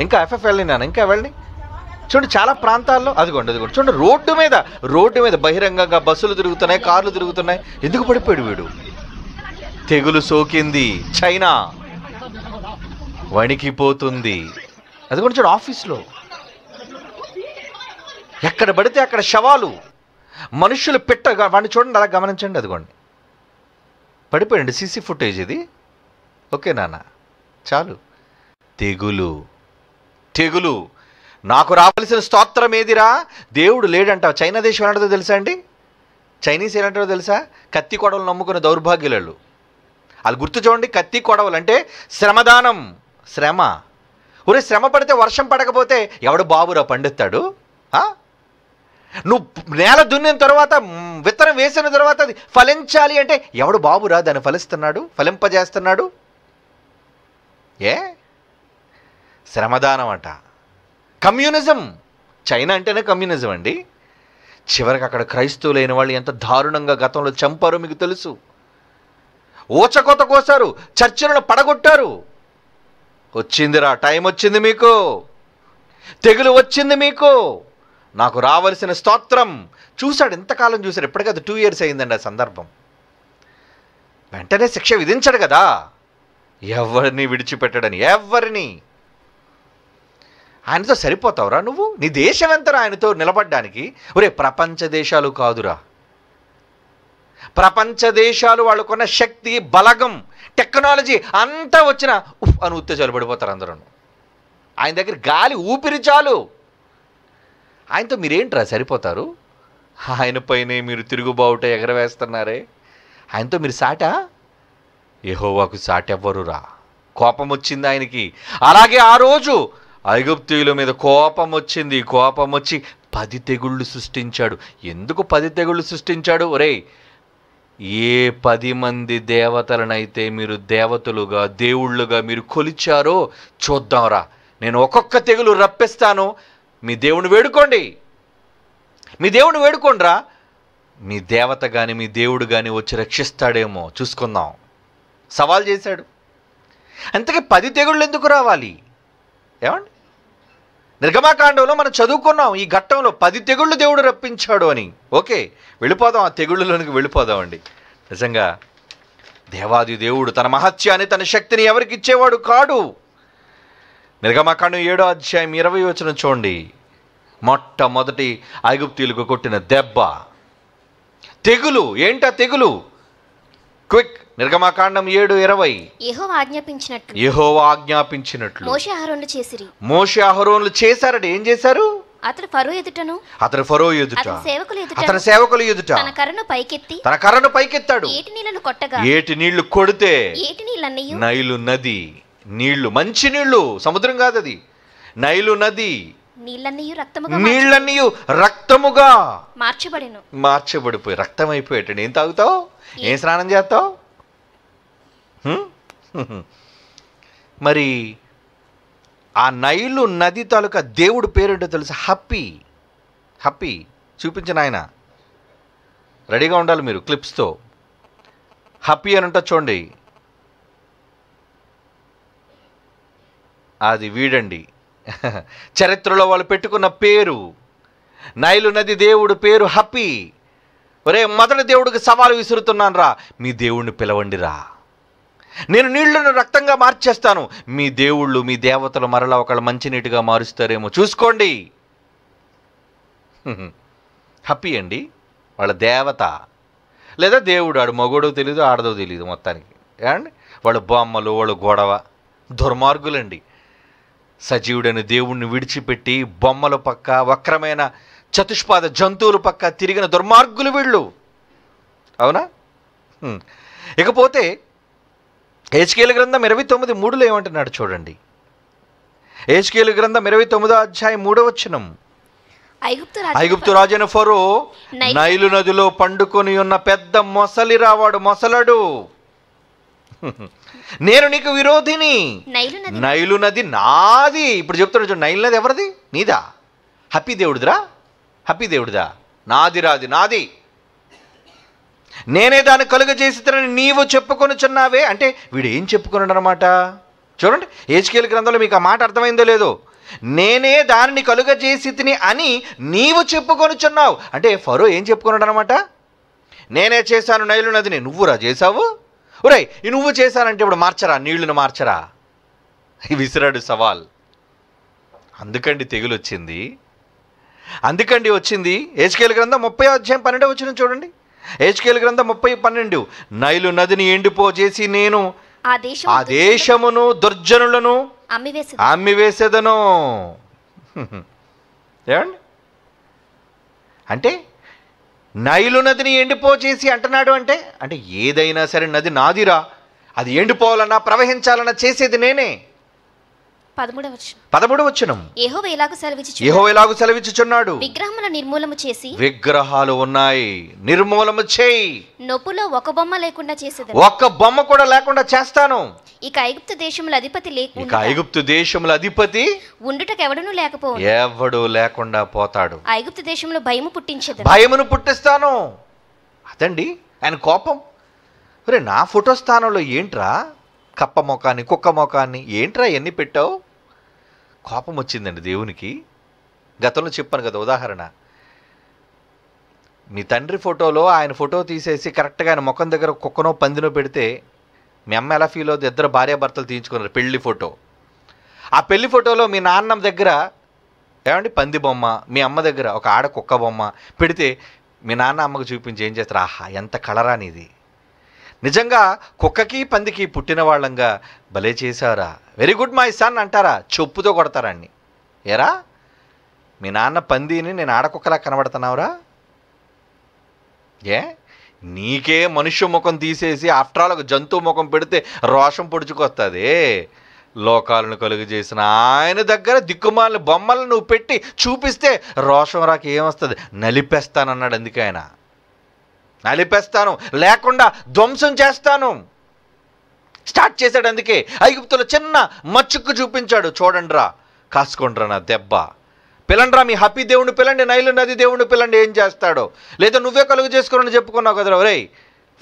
ఇంకా వెళ్ళి నేను ఇంకా వెళ్ళి చూడండి చాలా ప్రాంతాల్లో అదిగోండి అదిగోండి చూడండి రోడ్డు మీద రోడ్డు మీద బహిరంగంగా బస్సులు తిరుగుతున్నాయి కార్లు తిరుగుతున్నాయి ఎందుకు పడిపోయాడు వీడు తెగులు సోకింది చైనా వణికిపోతుంది అదిగోండి చూడండి ఆఫీస్లో ఎక్కడ పడితే అక్కడ శవాలు మనుషులు పెట్ట వాడిని చూడండి అలా గమనించండి అదిగోండి పడిపోయండి సీసీ ఫుటేజ్ ఇది ఓకే నాన్న చాలు తెగులు తెగులు నాకు రావాల్సిన స్తోత్రం ఏదిరా దేవుడు లేడంట చైనా దేశం ఏంటో తెలుసా అండి చైనీస్ ఏంటో తెలుసా కత్తి కొడవలు నమ్ముకునే దౌర్భాగ్యులు వాళ్ళు గుర్తు చూడండి కత్తి కొడవలు అంటే శ్రమదానం శ్రమ ఒరే శ్రమ పడితే వర్షం పడకపోతే ఎవడు బాబురా పండిస్తాడు నువ్వు నేల దున్నిన తర్వాత విత్తనం వేసిన తర్వాత అది ఫలించాలి అంటే ఎవడు బాబురా దాన్ని ఫలిస్తున్నాడు ఫలింపజేస్తున్నాడు ఏ శ్రమదానం అంట కమ్యూనిజం చైనా అంటేనే కమ్యూనిజం అండి చివరికి అక్కడ క్రైస్తవులైన వాళ్ళు ఎంత దారుణంగా గతంలో చంపారో మీకు తెలుసు ఊచకోత కోసారు చర్చలను పడగొట్టారు వచ్చిందిరా టైం వచ్చింది మీకు తెగులు వచ్చింది మీకు నాకు రావలసిన స్తోత్రం చూశాడు ఎంతకాలం చూశాడు ఎప్పటికది టూ ఇయర్స్ అయిందండి ఆ సందర్భం వెంటనే శిక్ష విధించడు కదా ఎవరిని విడిచిపెట్టడని ఎవరిని ఆయనతో సరిపోతావురా నువ్వు నీ దేశం ఎంతరా ఆయనతో నిలబడ్డానికి ఒరే ప్రపంచ దేశాలు కాదురా ప్రపంచ దేశాలు వాళ్ళకున్న శక్తి బలగం టెక్నాలజీ అంతా వచ్చిన ఉఫ్ అని ఉత్తేజాలు పడిపోతారు అందరూ ఆయన దగ్గర గాలి ఊపిరి చాలు ఆయనతో మీరేంట్రా సరిపోతారు ఆయన పైనే మీరు తిరుగుబావుట ఎగరవేస్తున్నారే ఆయనతో మీరు సాటా ఏహోవాకు సాటెవ్వరురా కోపం వచ్చింది ఆయనకి అలాగే ఆ రోజు ఐగుప్తీయుల మీద కోపం వచ్చింది కోపం వచ్చి పది తెగుళ్ళు సృష్టించాడు ఎందుకు పది తెగుళ్ళు సృష్టించాడు ఒరే ఏ పది మంది దేవతలనైతే మీరు దేవతలుగా దేవుళ్ళుగా మీరు కొలిచారో చూద్దాంరా నేను ఒక్కొక్క తెగులు రప్పిస్తాను మీ దేవుని వేడుకోండి మీ దేవుని వేడుకోండిరా మీ దేవత కానీ మీ దేవుడు కానీ వచ్చి రక్షిస్తాడేమో చూసుకుందాం సవాల్ చేశాడు అంతకే పది తెగుళ్ళు ఎందుకు రావాలి ఏమండి నిర్గమాకాండంలో మనం చదువుకున్నాం ఈ ఘట్టంలో పది తెగుళ్ళు దేవుడు రప్పించాడు అని ఓకే వెళ్ళిపోదాం ఆ తెగుళ్ళలోనికి వెళ్ళిపోదామండి నిజంగా దేవాది దేవుడు తన మహత్యాన్ని తన శక్తిని ఎవరికి ఇచ్చేవాడు కాడు నిర్గమకాండం ఏడో అధ్యాయం ఇరవై వచ్చిన చూడండి మొట్టమొదటి ఐగుప్తీలకు కొట్టిన దెబ్బ తెగులు ఏంటా తెగులు క్విక్ నిర్గమకాండం ఏడు ఇరవై యహోవ ఆజ్ఞాపించినట్లు యహోవ ఆజ్ఞాపించినట్లు మోషి అహరోన్లు చేసిరి మోషే అహరోన్లు చేశారట ఏం చేశారు అతడు ఫరో ఎదుటను అతడు ఫరో ఎదుట సేవకులు ఎదుట అతని సేవకులు ఎదుట తన కర్రను పైకెత్తి తన కర్రను పైకెత్తాడు ఏటి నీళ్లను కొట్టగా ఏటి నీళ్లు కొడితే ఏటి నీళ్ళన్నీ నైలు నది నీళ్లు మంచి నీళ్లు సముద్రం కాదు అది నైలు నది నీళ్ళన్నీ రక్తముగా మార్చబడిను మార్చబడిపోయి రక్తం అయిపోయేటండి ఏం తాగుతావు ఏం స్నానం చేస్తావు మరి ఆ నైలు నది తాలూకా దేవుడు పేరేంటో తెలుసు హ్యాపీ హ్యాపీ చూపించిన ఆయన రెడీగా ఉండాలి మీరు క్లిప్స్తో హ్యాపీ అని ఉంటుంది చూడండి అది వీడండి (laughs) చరిత్రలో వాళ్ళు పెట్టుకున్న పేరు నైలు నది దేవుడు పేరు హప్పి ఒరే మొదటి దేవుడికి సవాలు విసురుతున్నాను రా మీ దేవుణ్ణి పిలవండి రా నేను నీళ్లను రక్తంగా మార్చేస్తాను మీ దేవుళ్ళు మీ దేవతలు మరలా ఒకళ్ళు మంచినీటిగా మారుస్తారేమో చూసుకోండి (laughs) హప్పి అండి వాళ్ళ దేవత లేదా దేవుడు ఆడు మగోడో తెలీదు ఆడదో తెలీదు మొత్తానికి ఏమండి వాళ్ళ బొమ్మలు వాళ్ళు గొడవ దుర్మార్గులండి సజీవుడైన దేవుణ్ణి విడిచిపెట్టి బొమ్మల పక్క వక్రమైన చతుష్పాద జంతువుల పక్క తిరిగిన దుర్మార్గులు వీళ్ళు అవునా ఇకపోతే హెచ్కేల గ్రంథం ఇరవై తొమ్మిది మూడులో ఏమంటున్నాడు చూడండి హెచ్కేల గ్రంథం ఇరవై తొమ్మిదో అధ్యాయం మూడవచనం ఐగుప్తు రాజైన ఫరో నైలు నదిలో పండుకొని ఉన్న పెద్ద మొసలి రావాడు మొసలడు నేను నీకు విరోధిని నైలు నది నాది ఇప్పుడు చెప్తున్నాడు చూడు నైలు నది ఎవరిది నీదా హ్యాపీ దేవుడిదిరా హ్యాపీ దేవుడిదా నాది రాది నాది నేనే దాన్ని కలుగ కలుగజేసితనని నీవు చెప్పుకొని చిన్నావే అంటే వీడు ఏం చెప్పుకున్నాడనమాట చూడండి ఏజ్కేల్ గ్రంథంలో మీకు ఆ మాట అర్థమైందో లేదో నేనే దానిని చేసి తిని అని నీవు చెప్పుకొనుచున్నావు అంటే ఫరో ఏం చెప్పుకున్నాడనమాట నేనే చేశాను నైలు నదిని నువ్వురా చేశావు ఒరే నువ్వు చేశానంటే ఇప్పుడు మార్చరా నీళ్లను మార్చరా విసిరాడు సవాల్ అందుకండి తెగులు వచ్చింది అందుకండి వచ్చింది ఏజ్కేల్ గ్రంథం ముప్పై అధ్యాయం పన్నెండు వచ్చిన చూడండి ఏజ్కేల్ గ్రంథం ముప్పై పన్నెండు నైలు నదిని చేసి నేను ఆ దేశమును దుర్జనులను అమ్మివేసేదను (laughs) ఏమండి అంటే నైలు నదిని ఎండిపోచేసి అంటున్నాడు అంటే అంటే ఏదైనా సరే నది నాదిరా అది ఎండిపోవాలన్నా ప్రవహించాలన్నా చేసేది నేనే నిర్మూలము చేసి విగ్రహాలు ఉన్నాయి నిర్మూలము చేయి నొప్పులో ఒక బొమ్మ లేకుండా చేసేది ఒక్క బొమ్మ కూడా లేకుండా చేస్తాను ఇక ఐగుప్తు దేశముల అధిపతి లేక ఇక ఐగుప్తు దేశముల అధిపతి ఉండుటకు ఎవడను లేకపో ఎవడు లేకుండా పోతాడు ఐగుప్తు దేశంలో భయము పుట్టించదు భయమును పుట్టిస్తాను అదండి ఆయన కోపం రే నా ఫోటో స్థానంలో ఏంట్రా కప్ప మొఖాన్ని కుక్క మొఖాన్ని ఏంట్రా ఎన్ని పెట్టావు కోపం వచ్చిందండి దేవునికి గతంలో చెప్పాను కదా ఉదాహరణ మీ తండ్రి ఫోటోలో ఆయన ఫోటో తీసేసి కరెక్ట్గా ఆయన ముఖం దగ్గర కుక్కనో పందినో పెడితే మీ అమ్మ ఎలా ఫీల్ అవుతుంది ఇద్దరు భార్యాభర్తలు తీయించుకున్నారు పెళ్లి ఫోటో ఆ పెళ్లి ఫోటోలో మీ నాన్న దగ్గర ఏమండి పంది బొమ్మ మీ అమ్మ దగ్గర ఒక ఆడ కుక్క బొమ్మ పెడితే మీ నాన్న అమ్మకు చూపించి ఏం చేస్తారు ఆహా ఎంత కలరానిది నిజంగా కుక్కకి పందికి పుట్టిన వాళ్ళంగా భలే చేశారా వెరీ గుడ్ మై సన్ అంటారా చెప్పుతో కొడతారండి ఏరా మీ నాన్న పందిని నేను ఆడకుక్కలా కనబడుతున్నావురా ఏ నీకే మనుష్య ముఖం తీసేసి ఆఫ్టర్ ఆల్ ఒక జంతువు ముఖం పెడితే రోషం పొడుచుకొస్తుంది లోకాలను కలుగజేసిన ఆయన దగ్గర దిక్కుమాలని బొమ్మలు నువ్వు పెట్టి చూపిస్తే రోషం రాక ఏమొస్తుంది నలిపేస్తానన్నాడు అందుకే ఆయన నలిపేస్తాను లేకుండా ధ్వంసం చేస్తాను స్టార్ట్ చేశాడు అందుకే ఐగుప్తుల చిన్న మచ్చుక్కు చూపించాడు చూడండిరా కాసుకోండిరా నా దెబ్బ పిలండ్రా మీ హ్యాపీ దేవుడిని పిలండి నైలు నది దేవుడిని పిలండి ఏం చేస్తాడో లేదా నువ్వే కలుగు చేసుకుని చెప్పుకున్నావు కదరా రే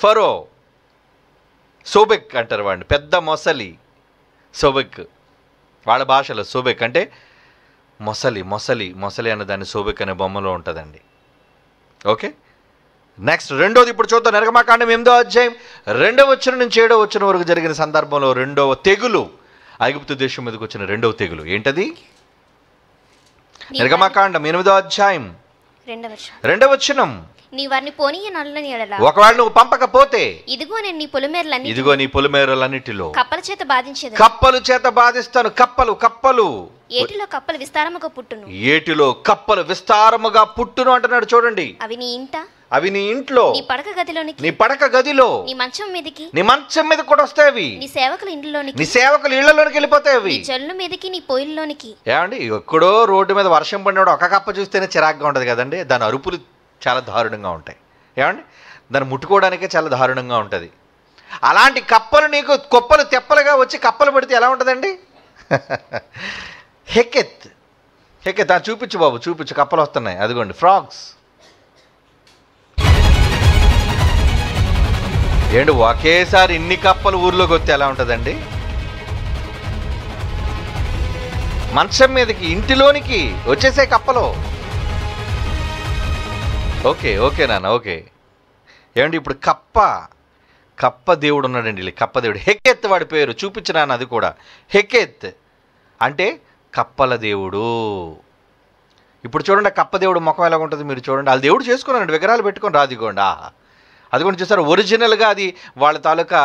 ఫరో సోబెక్ అంటారు వాడిని పెద్ద మొసలి సోబెక్ వాళ్ళ భాషలో సోబెక్ అంటే మొసలి మొసలి మొసలి అనే దాన్ని సోబెక్ అనే బొమ్మలో ఉంటుందండి ఓకే నెక్స్ట్ రెండోది ఇప్పుడు చూద్దాం నిరగమాకాండం ఎనిమిదో అధ్యాయం రెండవ వచ్చిన నుంచి ఏడవ వచ్చిన వరకు జరిగిన సందర్భంలో రెండవ తెగులు ఐగుప్తు దేశం మీదకి వచ్చిన రెండవ తెగులు ఏంటది నిర్గమకాండం ఎనిమిదో అధ్యాయం రెండవ వచనం నీ వారిని పోనీయ నల్లని ఎడల ఒకవేళ నువ్వు పంపకపోతే ఇదిగో నేను నీ పొలిమేరలన్నీ ఇదిగో నీ పొలిమేరలన్నిటిలో కప్పల చేత బాధించేది కప్పలు చేత బాధిస్తాను కప్పలు కప్పలు ఏటిలో కప్పలు విస్తారముగా పుట్టును ఏటిలో కప్పలు విస్తారముగా పుట్టును అంటున్నాడు చూడండి అవి నీ ఇంట అవి నీ ఇంట్లో నీ పడక గదిలోనికి నీ పడక గదిలో నీ మంచం మీదకి నీ మంచం మీద కూడా వస్తాయి అవి నీ సేవకుల ఇండ్లలోనికి నీ సేవకుల ఇళ్లలోనికి వెళ్ళిపోతాయి అవి జల్లు మీదకి నీ పొయ్యిల్లోనికి ఏమండి ఎక్కడో రోడ్డు మీద వర్షం పడినప్పుడు ఒక కప్ప చూస్తేనే చిరాగ్గా ఉంటుంది కదండి దాని అరుపులు చాలా దారుణంగా ఉంటాయి ఏమండి దాన్ని ముట్టుకోవడానికే చాలా దారుణంగా ఉంటుంది అలాంటి కప్పలు నీకు కుప్పలు తెప్పలుగా వచ్చి కప్పలు పడితే ఎలా ఉంటుందండి (laughs) హెకెత్ హెకెత్ చూపించు బాబు చూపించు కప్పలు వస్తున్నాయి అదిగోండి ఫ్రాగ్స్ ఏంటి ఒకేసారి ఇన్ని కప్పలు ఊర్లోకి వస్తే ఎలా ఉంటుందండి మంచం మీదకి ఇంటిలోనికి వచ్చేసే కప్పలు ఓకే ఓకే నాన్న ఓకే ఏమండి ఇప్పుడు కప్ప కప్ప దేవుడు ఉన్నాడండి కప్ప దేవుడు హెకెత్ వాడి పేరు చూపించినాను అది కూడా హెకెత్ అంటే కప్పల దేవుడు ఇప్పుడు చూడండి కప్ప దేవుడు ముఖం ఎలా ఉంటుంది మీరు చూడండి వాళ్ళ దేవుడు చేసుకున్నారండి విగ్రహాలు పెట్టుకొని రాదిగోండి అది కూడా చూసారు ఒరిజినల్గా అది వాళ్ళ తాలూకా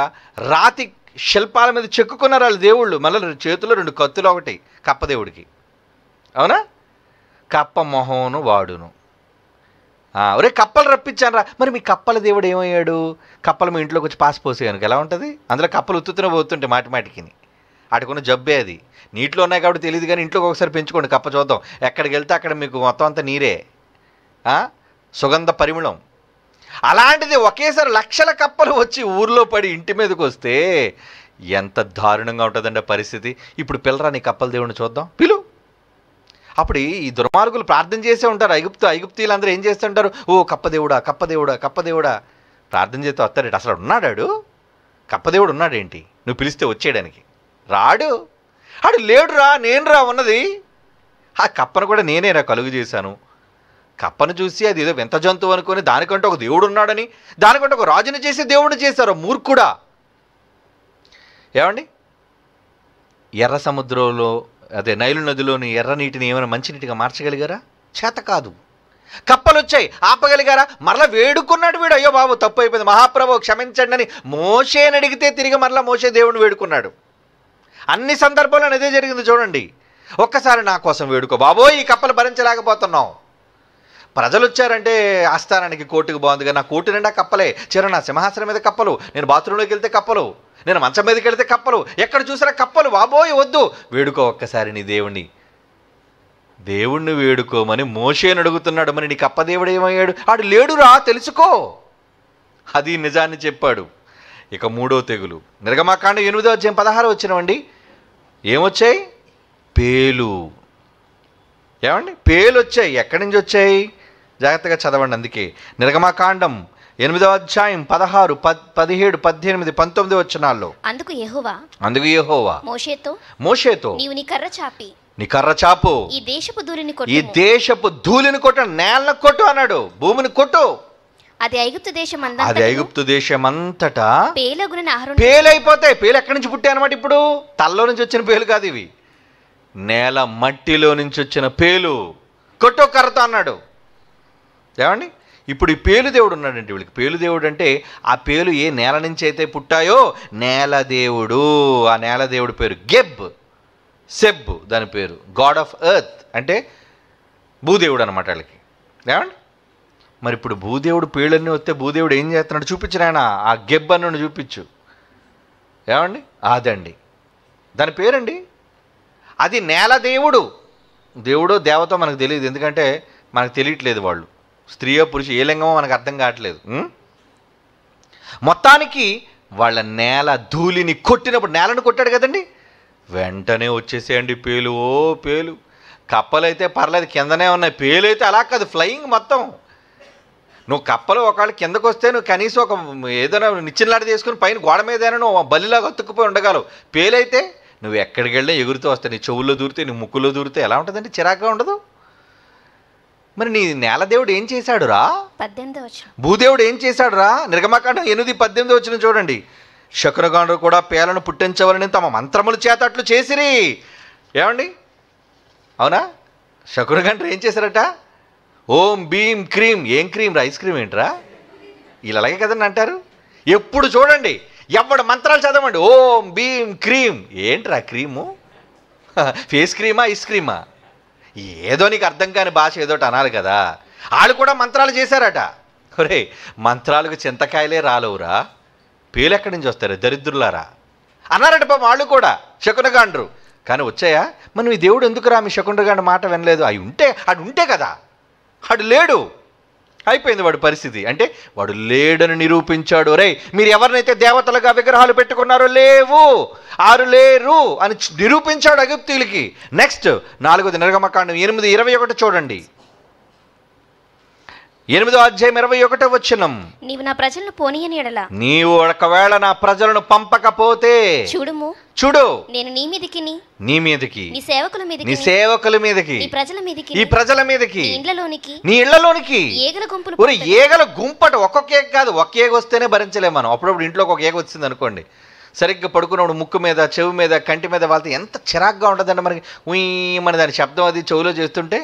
రాతి శిల్పాల మీద చెక్కుకున్నారు వాళ్ళ దేవుళ్ళు మళ్ళీ చేతుల్లో రెండు కత్తులు ఒకటి కప్పదేవుడికి అవునా కప్ప మొహమును వాడును ఒరే కప్పలు రా మరి మీ కప్పల దేవుడు ఏమయ్యాడు కప్పలు మీ ఇంట్లోకి వచ్చి పాస్ పోసేయను ఎలా ఉంటుంది అందులో కప్పలు ఉత్తుతున్న పోతుంటే మాటి మాటికి ఆడుకున్న జబ్బే అది నీటిలో ఉన్నాయి కాబట్టి తెలియదు కానీ ఇంట్లోకి ఒకసారి పెంచుకోండి కప్ప చూద్దాం ఎక్కడికి వెళ్తే అక్కడ మీకు మొత్తం అంతా నీరే సుగంధ పరిమళం అలాంటిది ఒకేసారి లక్షల కప్పలు వచ్చి ఊర్లో పడి ఇంటి మీదకి వస్తే ఎంత దారుణంగా ఉంటుందండి పరిస్థితి ఇప్పుడు పిల్లరా నీ కప్పల దేవుడిని చూద్దాం పిలు అప్పుడు ఈ దుర్మార్గులు ప్రార్థన చేసే ఉంటారు ఐగుప్తు ఐగుప్తీలందరూ ఏం చేస్తుంటారు ఓ కప్పదేవుడా కప్పదేవుడా కప్పదేవుడా ప్రార్థన చేస్తే వస్తాడు అసలు ఉన్నాడాడు కప్పదేవుడు ఉన్నాడేంటి నువ్వు పిలిస్తే వచ్చేయడానికి రాడు ఆడు లేడురా నేను రా ఉన్నది ఆ కప్పను కూడా నేనే రా కలుగు చేశాను కప్పను చూసి అది ఏదో వింత జంతువు అనుకొని దానికంటే ఒక దేవుడు ఉన్నాడని దానికంటే ఒక రాజుని చేసి దేవుడు చేశారు మూర్ఖుడా ఏమండి ఎర్ర సముద్రంలో అదే నైలు నదిలోని ఎర్ర నీటిని ఏమైనా మంచినీటిగా మార్చగలిగారా చేత కాదు కప్పలు వచ్చాయి ఆపగలిగారా మరలా వేడుకున్నాడు వీడు అయ్యో బాబు తప్పు అయిపోయింది మహాప్రభు క్షమించండి అని మోసేని అడిగితే తిరిగి మరలా మోసే దేవుడిని వేడుకున్నాడు అన్ని సందర్భాల్లో అదే జరిగింది చూడండి ఒక్కసారి నా కోసం వేడుకో బాబోయ్ ఈ కప్పలు భరించలేకపోతున్నావు ప్రజలు వచ్చారంటే ఆస్థానానికి కోర్టుకు బాగుంది నా కోర్టు నిండా కప్పలే చిరు నా సింహాసనం మీద కప్పలు నేను బాత్రూంలోకి వెళ్తే కప్పలు నేను మంచం మీదకి వెళ్తే కప్పలు ఎక్కడ చూసినా కప్పలు వాబోయ్ వద్దు వేడుకో ఒక్కసారి నీ దేవుణ్ణి దేవుణ్ణి వేడుకోమని మోషేను అడుగుతున్నాడు మరి నీ కప్పదేవుడు ఏమయ్యాడు ఆడు లేడురా తెలుసుకో అది నిజాన్ని చెప్పాడు ఇక మూడో తెగులు నిర్గమాకాండ ఎనిమిదో అధ్యాయం పదహారు వచ్చినవండి ఏమొచ్చాయి పేలు ఏమండి పేలు వచ్చాయి ఎక్కడి నుంచి వచ్చాయి జాగ్రత్తగా చదవండి అందుకే నిర్గమాకాండం ఎనిమిదవ అధ్యాయం పదహారు పదిహేడు పద్దెనిమిది పంతొమ్మిది వచ్చనాల్లో అందుకు యహోవా అందుకు యహోవా మోషేతో మోషేతో నీవు నీ కర్ర చాపి నీ కర్ర చాపు ఈ దేశపు ధూళిని కొట్టు ఈ దేశపు ధూళిని కొట్టు నేలను కొట్టు అన్నాడు భూమిని కొట్టు అది ఐగుప్తు దేశం అంతా అది ఐగుప్తు దేశం అంతటా పేలగున పేలైపోతాయి పేలు ఎక్కడి నుంచి పుట్టే అనమాట ఇప్పుడు తల్లో నుంచి వచ్చిన పేలు కాదు ఇవి నేల మట్టిలో నుంచి వచ్చిన పేలు కొట్టో కర్రతో అన్నాడు ఏమండి ఇప్పుడు ఈ పేలుదేవుడు ఉన్నాడంటే వీళ్ళకి పేలుదేవుడు అంటే ఆ పేలు ఏ నేల నుంచి అయితే పుట్టాయో నేలదేవుడు ఆ నేలదేవుడి పేరు గెబ్ సెబ్ దాని పేరు గాడ్ ఆఫ్ ఎర్త్ అంటే భూదేవుడు అనమాట వాళ్ళకి ఏమండి మరి ఇప్పుడు భూదేవుడు పేలన్నీ వస్తే భూదేవుడు ఏం చేస్తున్నాడు చూపించు ఆ గెబ్ అన్నను చూపించు ఏమండి అదండి దాని పేరండి అది నేల దేవుడు దేవుడో దేవతో మనకు తెలియదు ఎందుకంటే మనకు తెలియట్లేదు వాళ్ళు స్త్రీయో పురుషు ఏ లింగమో మనకు అర్థం కావట్లేదు మొత్తానికి వాళ్ళ నేల ధూళిని కొట్టినప్పుడు నేలను కొట్టాడు కదండి వెంటనే వచ్చేసేయండి పేలు ఓ పేలు కప్పలైతే పర్లేదు కిందనే ఉన్నాయి అయితే అలా కాదు ఫ్లయింగ్ మొత్తం నువ్వు కప్పలు ఒకవేళ కిందకు వస్తే నువ్వు కనీసం ఒక ఏదైనా నిచ్చెనలాట తీసుకుని పైన గోడ మీద ఏదైనా నువ్వు బలిలాగా అతుక్కుపోయి ఉండగలవు పేలైతే నువ్వు ఎక్కడికి వెళ్ళినా ఎగురుతూ వస్తాయి నీ చెవుల్లో దూరితే నీ ముక్కులో దూరితే ఎలా ఉంటుందండి చిరాకుగా ఉండదు మరి నీ నేల దేవుడు ఏం చేశాడు రా భూదేవుడు ఏం చేశాడు రా నిర్గమకాండం ఎనిమిది పద్దెనిమిది వచ్చిన చూడండి శకునగాండు కూడా పేలను పుట్టించవలని తమ మంత్రములు చేత అట్లు చేసిరి ఏమండి అవునా శకునగాండ్రు ఏం చేశారట ఓం భీం క్రీమ్ ఏం క్రీమ్ రా ఐస్ క్రీమ్ ఏంట్రా వీళ్ళు అలాగే కదండి అంటారు ఎప్పుడు చూడండి ఎవడు మంత్రాలు చదవండి ఓం భీం క్రీమ్ ఏంట్రా క్రీము ఫేస్ క్రీమా ఐస్ క్రీమా ఏదో నీకు అర్థం కాని భాష ఏదోటి అనాలి కదా వాళ్ళు కూడా మంత్రాలు చేశారట ఒరే మంత్రాలకు చింతకాయలే రాలవురా పేలెక్కడి నుంచి వస్తారు దరిద్రులారా అన్నారట పాపం వాళ్ళు కూడా శకునగాండ్రు కానీ వచ్చాయా మనం ఈ దేవుడు రా మీ శకుండ్రగాండ మాట వినలేదు అవి ఉంటే అడు ఉంటే కదా అడు లేడు అయిపోయింది వాడు పరిస్థితి అంటే వాడు లేడని నిరూపించాడు రే మీరు ఎవరినైతే దేవతలుగా విగ్రహాలు పెట్టుకున్నారో లేవు ఆరు లేరు అని నిరూపించాడు అగుప్తీలకి నెక్స్ట్ నాలుగోది నిర్గమకాండం ఎనిమిది ఇరవై ఒకటి చూడండి ఎనిమిదో అధ్యాయం ఇరవై ఒకటో వచ్చినం నీవు నా ప్రజలను పోనీయని ఎడలా నీవు ఒకవేళ నా ప్రజలను పంపకపోతే చూడుము చూడు నేను నీ మీదకి నీ మీదకి నీ సేవకుల మీదకి నీ సేవకుల మీదకి నీ ప్రజల మీదకి ఈ ప్రజల మీదకి ఇండ్లలోనికి నీ ఇళ్లలోనికి ఏగల గుంపులు ఒరే ఏగల గుంపట ఒక్కొక్క ఏగ కాదు ఒక ఏగ వస్తేనే భరించలేము మనం అప్పుడప్పుడు ఇంట్లోకి ఒక ఏగ వచ్చింది అనుకోండి సరిగ్గా పడుకున్నప్పుడు ముక్కు మీద చెవి మీద కంటి మీద వాళ్ళతో ఎంత చిరాగ్గా ఉంటుందండి మనకి ఉయ్ మన దాని శబ్దం అది చెవిలో చేస్తుంటే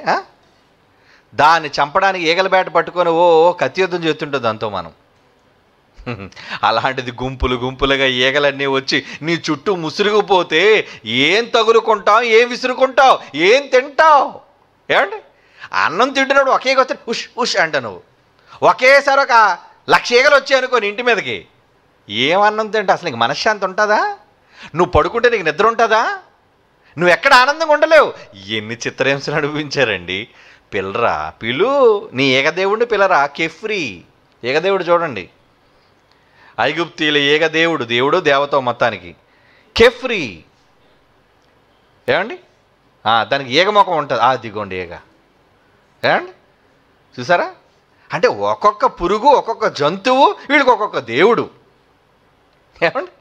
దాన్ని చంపడానికి బేట పట్టుకొని ఓ కత్తి చేస్తుంటుంది దాంతో మనం అలాంటిది గుంపులు గుంపులుగా ఈగలన్నీ వచ్చి నీ చుట్టూ ముసురుగుపోతే ఏం తగులుకుంటావు ఏం విసురుకుంటావు ఏం తింటావు ఏమండి అన్నం తింటున్నాడు ఒకే వస్తే ఉష్ ఉష్ అంట నువ్వు ఒకేసారి ఒక లక్ష ఈగలు వచ్చాయి అనుకో ఇంటి మీదకి ఏం అన్నం తింటావు అసలు నీకు మనశ్శాంతి ఉంటుందా నువ్వు పడుకుంటే నీకు నిద్ర ఉంటుందా నువ్వు ఎక్కడ ఆనందంగా ఉండలేవు ఎన్ని చిత్రహింసలు అనిపించారండి పిల్లరా పిలు నీ ఏకదేవుడిని పిల్లరా కెఫ్రీ ఏకదేవుడు చూడండి ఐగుప్తీల ఏకదేవుడు దేవుడు దేవత మొత్తానికి కెఫ్రీ ఏమండి దానికి ఏగమొఖం ఉంటుంది ఆ దిగోండి ఏగ ఏమండి చూసారా అంటే ఒక్కొక్క పురుగు ఒక్కొక్క జంతువు వీడికి ఒక్కొక్క దేవుడు ఏమండి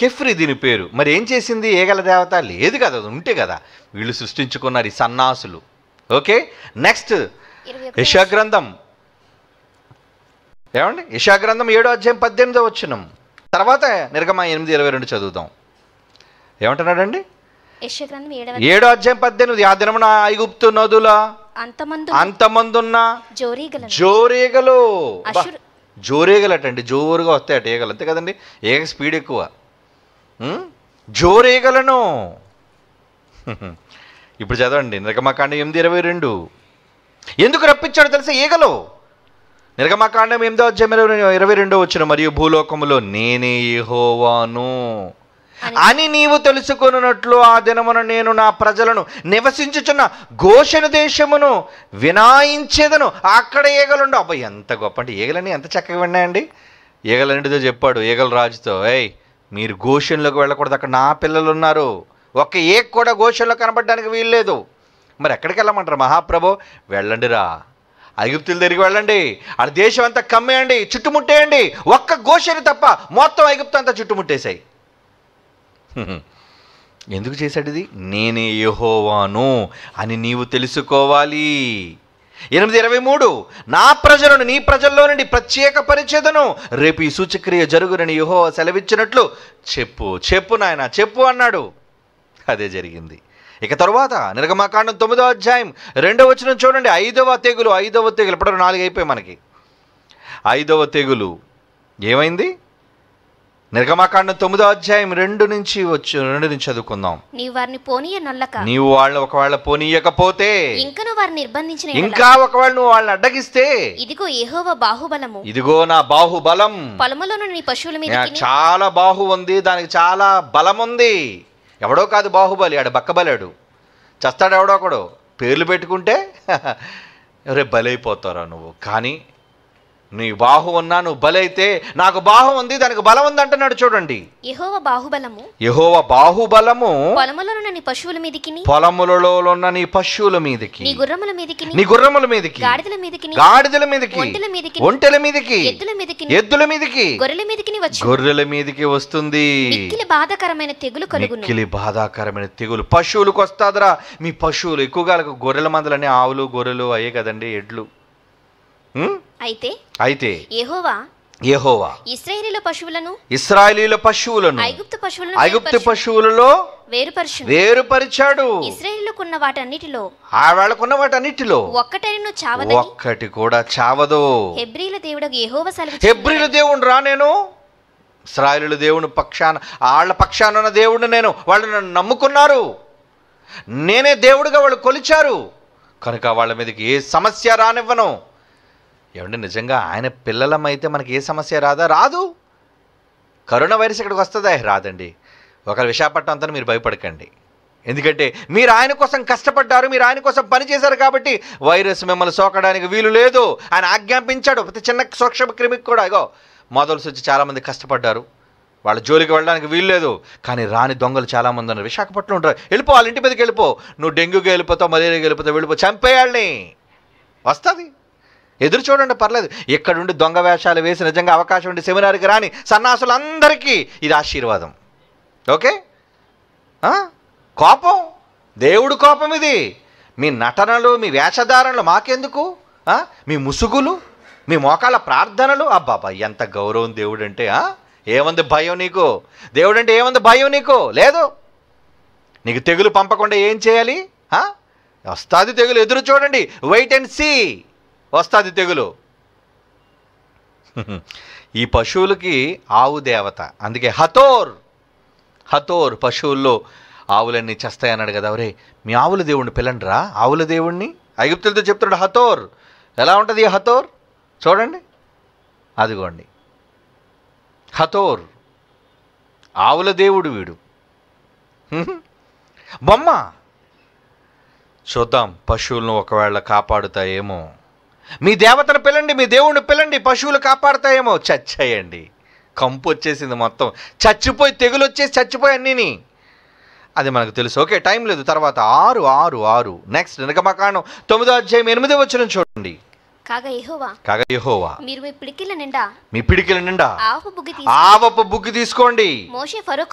కెఫ్రీ దీని పేరు మరి ఏం చేసింది ఏగల దేవత లేదు కదా అది ఉంటే కదా వీళ్ళు సృష్టించుకున్నారు ఈ సన్నాసులు ఓకే నెక్స్ట్ యశాగ్రంథం ఏమండి యశాగ్రంథం ఏడో అధ్యాయం పద్దెనిమిదో వచ్చినం తర్వాత నిర్గమ ఎనిమిది ఇరవై రెండు చదువుతాం ఏమంటున్నాడండి ఏడో అధ్యాయం పద్దెనిమిది ఆ దినమున ఐగుప్తు నదుల అంతమందున్న జోరీగలు అటండి జోరుగా వస్తాయి అట ఈగలు అంతే కదండి ఏగ స్పీడ్ ఎక్కువ జోరేగలను ఇప్పుడు చదవండి నిర్గమకాండం ఎనిమిది ఇరవై రెండు ఎందుకు రప్పించాడు తెలిసి ఈగలు నిర్గమకాండం ఎనిమిదో అధ్యాయం ఇరవై రెండో వచ్చిన మరియు భూలోకములో నేనే ఏహోవాను అని నీవు తెలుసుకున్నట్లు ఆ దినమున నేను నా ప్రజలను నివసించుచున్న ఘోషణ దేశమును వినాయించేదను అక్కడ ఏగలుండవు అబ్బాయి ఎంత గొప్ప అంటే ఏగలని ఎంత చక్కగా విన్నాయండి ఏగలన్నిటితో చెప్పాడు ఏగల రాజుతో ఏయ్ మీరు ఘోషణలోకి వెళ్ళకూడదు అక్కడ నా పిల్లలు ఉన్నారు ఒక్క ఏ కూడా గోషంలో కనబడడానికి వీల్లేదు మరి ఎక్కడికి వెళ్ళమంటారు మహాప్రభు వెళ్ళండిరా ఐగుప్తులు తిరిగి వెళ్ళండి ఆ దేశం అంతా కమ్మేయండి చుట్టుముట్టేయండి ఒక్క గోషని తప్ప మొత్తం ఐగుప్తు అంతా చుట్టుముట్టేశాయి (laughs) ఎందుకు చేశాడు ఇది నేనే యహోవాను అని నీవు తెలుసుకోవాలి ఎనిమిది ఇరవై మూడు నా ప్రజలను నీ ప్రజల్లో నుండి ప్రత్యేక పరిచేదను రేపు ఈ సూచక్రియ జరుగునని యహో సెలవిచ్చినట్లు చెప్పు చెప్పు నాయన చెప్పు అన్నాడు అదే జరిగింది ఇక తరువాత నిర్గమాకాండం తొమ్మిదో అధ్యాయం రెండవ వచ్చిన చూడండి ఐదవ తెగులు ఐదవ తెగులు ఇప్పుడు నాలుగు అయిపోయి మనకి ఐదవ తెగులు ఏమైంది నిర్గమాకాండం తొమ్మిదో అధ్యాయం రెండు నుంచి వచ్చి రెండు నుంచి చదువుకుందాం నీ వారిని పోనీయ నొల్లక నీవు ఒకవేళ పోనీయకపోతే ఇంకను వారిని నిర్బంధించిన ఇంకా ఒకవేళ నువ్వు వాళ్ళని అడ్డగిస్తే ఇదిగో యెహోవా బాహుబలము ఇదిగో నా బాహుబలం పొలములోని నీ పశువుల మీద చాలా బాహు ఉంది దానికి చాలా బలం ఉంది ఎవడో కాదు బాహుబలి ఆడు బక్కబలాడు చస్తాడు ఎవడో ఒకడు పేర్లు పెట్టుకుంటే (laughs) రే బలైపోతారా నువ్వు కానీ నీ బాహు ఉన్నా నువ్వు బలైతే నాకు బాహు ఉంది దానికి బలం ఉంది అంటున్నాడు చూడండి యహోవ బాహుబలము యహోవ బాహుబలము పొలములలో నీ పశువుల మీదకి పొలములలో ఉన్న నీ పశువుల మీదకి నీ గుర్రముల మీదకి నీ గుర్రముల మీదకి గాడిదల మీదకి గాడిదల మీదకి ఒంటెల మీదకి ఒంటెల మీదకి ఎద్దుల మీదకి ఎద్దుల మీదకి గొర్రెల మీదకి వచ్చి గొర్రెల మీదకి వస్తుంది మిక్కిలి బాధాకరమైన తెగులు కలుగును మిక్కిలి బాధాకరమైన తెగులు పశువులకు వస్తాదరా మీ పశువులు ఎక్కువగా గొర్రెల మందలనే ఆవులు గొర్రెలు అయ్యే కదండి ఎడ్లు అయితే అయితే యెహోవా యెహోవా ఇశ్రాయేలీల పశువులను ఇశ్రాయేలీల పశువులను ఐగుప్తు పశువులను ఐగుప్తు పశువులలో వేరుపరిచి వేరుపరిచాడు ఇశ్రాయేలుకున్న వాటన్నిటిలో ఆ వాళ్ళకున్న వాటన్నిటిలో ఒక్కటైన చావదు ఒక్కటి కూడా చావదు హెబ్రీల దేవుడు యెహోవా సెలవు హెబ్రీల దేవుడు రా నేను ఇస్రాయలు దేవుని పక్షాన వాళ్ళ పక్షాన ఉన్న దేవుడు నేను వాళ్ళు నన్ను నమ్ముకున్నారు నేనే దేవుడిగా వాళ్ళు కొలిచారు కనుక వాళ్ళ మీదకి ఏ సమస్య రానివ్వను ఏమంటే నిజంగా ఆయన పిల్లలమైతే మనకి ఏ సమస్య రాదా రాదు కరోనా వైరస్ ఇక్కడికి వస్తుందా రాదండి ఒకరు విశాఖపట్నం అంతా మీరు భయపడకండి ఎందుకంటే మీరు ఆయన కోసం కష్టపడ్డారు మీరు ఆయన కోసం పనిచేశారు కాబట్టి వైరస్ మిమ్మల్ని సోకడానికి వీలు లేదు ఆయన ఆజ్ఞాపించాడు ప్రతి చిన్న సూక్ష్మ క్రిమికి కూడా ఇగో మొదలు వచ్చి చాలామంది కష్టపడ్డారు వాళ్ళ జోలికి వెళ్ళడానికి వీలు లేదు కానీ రాని దొంగలు చాలామంది ఉన్నారు విశాఖపట్నం ఉంటారు వెళ్ళిపో వాళ్ళ ఇంటి మీదకి వెళ్ళిపో నువ్వు డెంగ్యూకి వెళ్ళిపోతావు మలేరియాకి వెళ్ళిపోతావు వెళ్ళిపో చంపేయాలని వస్తుంది ఎదురు చూడండి పర్లేదు ఎక్కడుండి దొంగ వేషాలు వేసి నిజంగా అవకాశం ఉండి సెమినార్కి రాని సన్నాసులందరికీ ఇది ఆశీర్వాదం ఓకే కోపం దేవుడు కోపం ఇది మీ నటనలు మీ వేషధారణలు మాకెందుకు మీ ముసుగులు మీ మోకాల ప్రార్థనలు అబ్బాబా ఎంత గౌరవం దేవుడు అంటే ఏముంది భయం నీకు దేవుడు అంటే ఏముంది భయం నీకు లేదు నీకు తెగులు పంపకుండా ఏం చేయాలి వస్తాది తెగులు ఎదురు చూడండి వెయిట్ అండ్ సీ వస్తుంది తెగులు ఈ పశువులకి ఆవు దేవత అందుకే హతోర్ హతోర్ పశువుల్లో ఆవులన్నీ చేస్తాయన్నాడు కదా ఎవరే మీ ఆవుల దేవుణ్ణి పిల్లండిరా ఆవుల దేవుణ్ణి ఐగుప్తులతో చెప్తున్నాడు హతోర్ ఎలా ఉంటుంది ఈ హతోర్ చూడండి అదిగోండి హతోర్ ఆవుల దేవుడు వీడు బొమ్మ చూద్దాం పశువులను ఒకవేళ కాపాడుతాయేమో మీ దేవతను పిలండి మీ దేవుణ్ణి పిలండి పశువులు కాపాడతాయేమో చచ్చేయండి కంపు వచ్చేసింది మొత్తం చచ్చిపోయి తెగులు వచ్చేసి చచ్చిపోయి అన్నీని అది మనకు తెలుసు ఓకే టైం లేదు తర్వాత ఆరు ఆరు ఆరు నెక్స్ట్ నిర్గమకాండం తొమ్మిదో అధ్యాయం ఎనిమిదో వచ్చిన చూడండి కాగా యెహోవా కాగా మీరు మీ పిడికిల నిండా మీ పిడికిల నిండా ఆవపు బుగ్గి తీసుకోండి మోషే ఫరో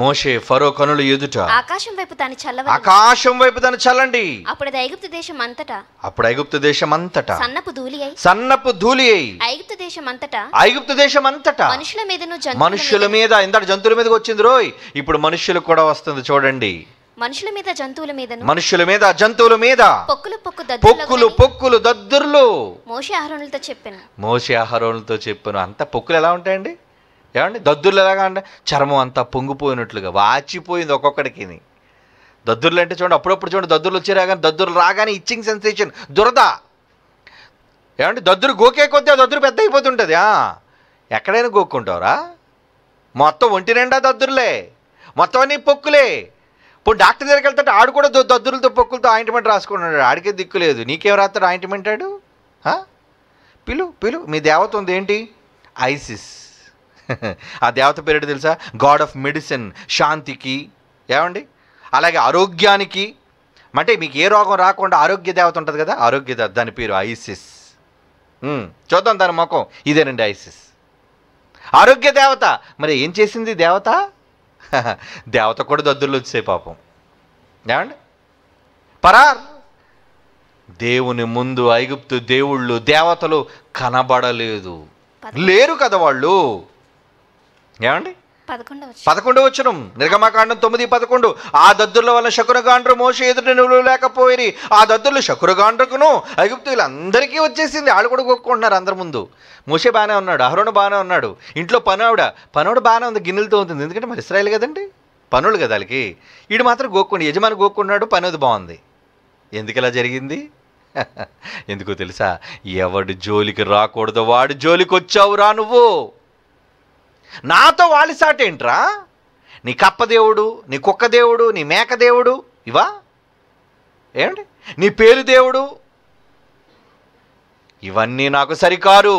మోషే ఫరో కనులు ఎదుట ఆకాశం వైపు తాను చల్ల ఆకాశం వైపు తను చల్లండి అప్పుడు ఐగుప్త ఐగుప్తు దేశం అంతటా అప్పుడు ఐగుప్తు దేశం అంతటా సన్నపు ధూళి అయి సన్నపు ధూళి అయి ఐగుప్తు దేశం అంతటా ఐగుప్తు దేశం అంతటా మనుషుల మీద మనుషుల మీద ఇందాక జంతువుల మీదకి వచ్చింది రోయ్ ఇప్పుడు మనుషులకు కూడా వస్తుంది చూడండి మనుషుల మీద జంతువుల మీద మనుషుల మీద జంతువుల మీద పొక్కులు పొక్కు పొక్కులు పొక్కులు దద్దుర్లు మోషే ఆహరణలతో చెప్పాను మోషే ఆహరణలతో చెప్పాను అంత పొక్కులు ఎలా ఉంటాయండి ఏమండి దద్దుర్లు ఎలాగా అంటే చర్మం అంతా పొంగిపోయినట్లుగా వాచిపోయింది ఒక్కొక్కడికి దద్దుర్లు అంటే చూడండి అప్పుడప్పుడు చూడండి దద్దుర్లు వచ్చి రాగానే దద్దుర్లు రాగానే ఇచ్చింగ్ సెన్సేషన్ దురద ఏమండి దద్దురు గోకే కొద్ది దద్దురు పెద్ద అయిపోతుంటుంది ఎక్కడైనా గోక్కుంటావురా మొత్తం ఒంటి నిండా దద్దురులే మొత్తం అన్నీ పొక్కులే ఇప్పుడు డాక్టర్ దగ్గరికి వెళ్తాడు ఆడు కూడా దద్దులతో పొక్కులతో ఆయింట్మెంట్ రాసుకున్నాడు ఆడికే దిక్కు లేదు నీకేం రాస్తాడు ఆయింట్మెంటాడు పిలు పిలు మీ దేవత ఉంది ఏంటి ఐసిస్ ఆ దేవత పేరుడు తెలుసా గాడ్ ఆఫ్ మెడిసిన్ శాంతికి ఏమండి అలాగే ఆరోగ్యానికి అంటే మీకు ఏ రోగం రాకుండా ఆరోగ్య దేవత ఉంటుంది కదా ఆరోగ్య దేవత దాని పేరు ఐసిస్ చూద్దాం దాని మొఖం ఇదేనండి ఐసిస్ ఆరోగ్య దేవత మరి ఏం చేసింది దేవత (laughs) దేవత కూడా దద్దుల్లో వచ్చే పాపం ఏమండి పరార్ దేవుని ముందు ఐగుప్తు దేవుళ్ళు దేవతలు కనబడలేదు లేరు కదా వాళ్ళు ఏమండి పదకొండు వచ్చిన నిర్గమకాండం తొమ్మిది పదకొండు ఆ దద్దుల వల్ల శకురగాండ్రు మోస ఎదుటి నిలువలు లేకపోయి ఆ దద్దులు శకురగాండ్రుకును అందరికీ వచ్చేసింది వాళ్ళు కూడా కొక్కుంటున్నారు అందరి ముందు మోసే బాగానే ఉన్నాడు అహరోణ బాగానే ఉన్నాడు ఇంట్లో పనావిడ పనోడు బాగానే ఉంది గిన్నెలతో ఉంటుంది ఎందుకంటే మరి ఇస్రాయల్ కదండి పనులు కదా వాళ్ళకి వీడు మాత్రం గోక్కుండా యజమాని గోక్కున్నాడు పనిది బాగుంది ఎందుకు ఇలా జరిగింది (laughs) ఎందుకో తెలుసా ఎవడు జోలికి రాకూడదు వాడు జోలికి వచ్చావురా నువ్వు నాతో వాలి సాటేంట్రా నీ కప్పదేవుడు నీ కుక్కదేవుడు నీ మేకదేవుడు ఇవా ఏమండి నీ పేరు దేవుడు ఇవన్నీ నాకు సరికారు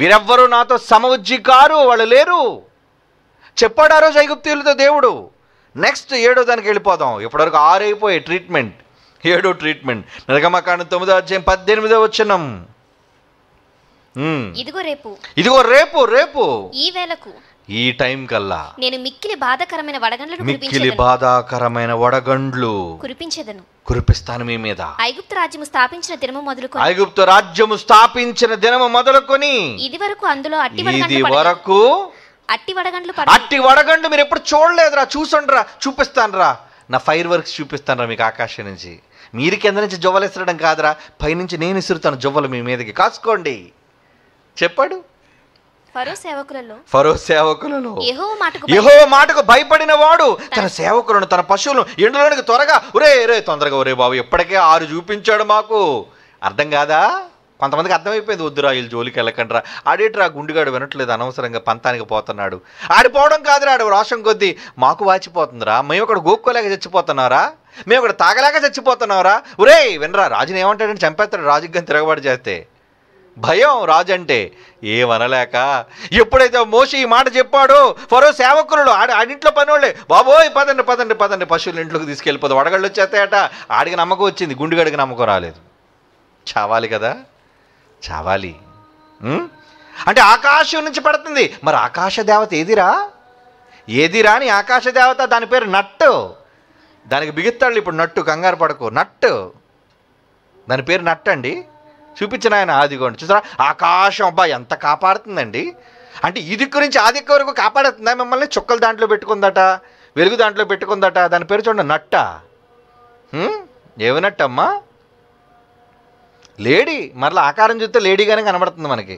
వీరెవ్వరూ నాతో సమవుజ్జి కారు వాళ్ళు లేరు చెప్పాడు ఆ రోజు ఐగుప్తీయులతో దేవుడు నెక్స్ట్ ఏడో దానికి వెళ్ళిపోదాం ఇప్పటివరకు ఆరైపోయే ట్రీట్మెంట్ ఏడో ట్రీట్మెంట్ నరగమకాండ తొమ్మిదో అధ్యాయం పద్దెనిమిదో వచ్చినాం ఇదిగో రేపు ఇదిగో రేపు రేపు ఈ వేళకు ఈ టైం కల్లా నేను మిక్కిలి బాధాకరమైన వడగండ్లు మిక్కిలి బాధాకరమైన వడగండ్లు కురిపించేదను కురిపిస్తాను మీ మీద ఐగుప్తు రాజ్యము స్థాపించిన దినము మొదలుకొని ఐగుప్తు రాజ్యము స్థాపించిన దినము మొదలుకొని ఇది వరకు అందులో అట్టి ఇది వరకు అట్టి వడగండ్లు అట్టి వడగండ్లు మీరు ఎప్పుడు చూడలేదురా చూసండ్రా చూపిస్తానరా నా ఫైర్ వర్క్స్ చూపిస్తానరా మీకు ఆకాశం నుంచి మీరు కింద నుంచి జొవ్వలు ఇసరడం కాదురా పైనుంచి నేను ఇసురుతాను జువ్వలు మీ మీదకి కాసుకోండి చెప్పాడు ఫరో సేవకులలో యహో మాటకు భయపడిన వాడు తన సేవకులను తన పశువులను ఎండలోనికి త్వరగా ఒరే రే తొందరగా ఒరే బాబు ఇప్పటికే ఆరు చూపించాడు మాకు అర్థం కాదా కొంతమందికి అర్థమైపోయింది వద్దురా వీళ్ళు జోలికి వెళ్ళకండ్రా ఆడేట్రా గుండుగాడు వినట్లేదు అనవసరంగా పంతానికి పోతున్నాడు ఆడిపోవడం కాదురా ఆడు రోషం కొద్దీ మాకు వాచిపోతుందిరా మేము ఇక్కడ గోక్కోలేక చచ్చిపోతున్నారా మేము ఇక్కడ తాగలేక చచ్చిపోతున్నారా ఒరే వినరా రాజుని ఏమంటాడని చంపేస్తాడు రాజుగా తిరగబడి చేస్తే భయం రాజంటే ఏమనలేక ఎప్పుడైతే మోషి ఈ మాట చెప్పాడో ఫరో సేవకులు ఆడి ఆడింట్లో పనివాళ్ళే బాబోయ్ పదండి పదండి పదండి పశువులు ఇంట్లోకి తీసుకెళ్ళిపోదు వడగళ్ళు వచ్చేస్తాయట ఆడికి నమ్మకం వచ్చింది గుండుగడికి నమ్మకం రాలేదు చావాలి కదా చావాలి అంటే ఆకాశం నుంచి పడుతుంది మరి ఆకాశ దేవత ఏదిరా ఏదిరా అని ఆకాశ దేవత దాని పేరు నట్టు దానికి బిగిస్తాళ్ళు ఇప్పుడు నట్టు కంగారు పడకు నట్టు దాని పేరు నట్టండి అండి చూపించిన ఆయన ఆదిగోండి చూసారా ఆకాశం అబ్బా ఎంత కాపాడుతుందండి అంటే ఇది గురించి ఆదిక్క వరకు కాపాడుతుందా మిమ్మల్ని చుక్కలు దాంట్లో పెట్టుకుందట వెలుగు దాంట్లో పెట్టుకుందట దాని పేరు చూడండి నట్ట ఏమినట్టమ్మా లేడీ మరలా ఆకారం చూస్తే లేడీగానే కనబడుతుంది మనకి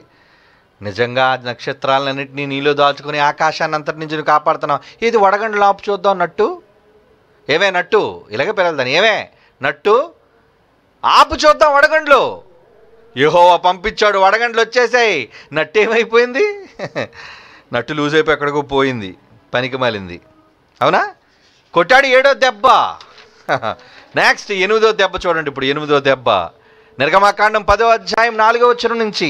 నిజంగా నక్షత్రాలన్నింటినీ నీలో దాచుకుని ఆకాశాన్ని అంతటి నుంచి కాపాడుతున్నావు ఇది వడగండి లోపు చూద్దాం నట్టు ఏమే నట్టు ఇలాగే పిల్లలు దాన్ని ఏమే నట్టు ఆపు చూద్దాం వడగండ్లు యహోవా పంపించాడు వడగండ్లు వచ్చేసాయి నట్టు ఏమైపోయింది నట్టు లూజ్ అయిపోయి ఎక్కడికో పోయింది పనికి మాలింది అవునా కొట్టాడు ఏడో దెబ్బ నెక్స్ట్ ఎనిమిదో దెబ్బ చూడండి ఇప్పుడు ఎనిమిదో దెబ్బ నిర్గమాకాండం పదో అధ్యాయం నాలుగో వచ్చిన నుంచి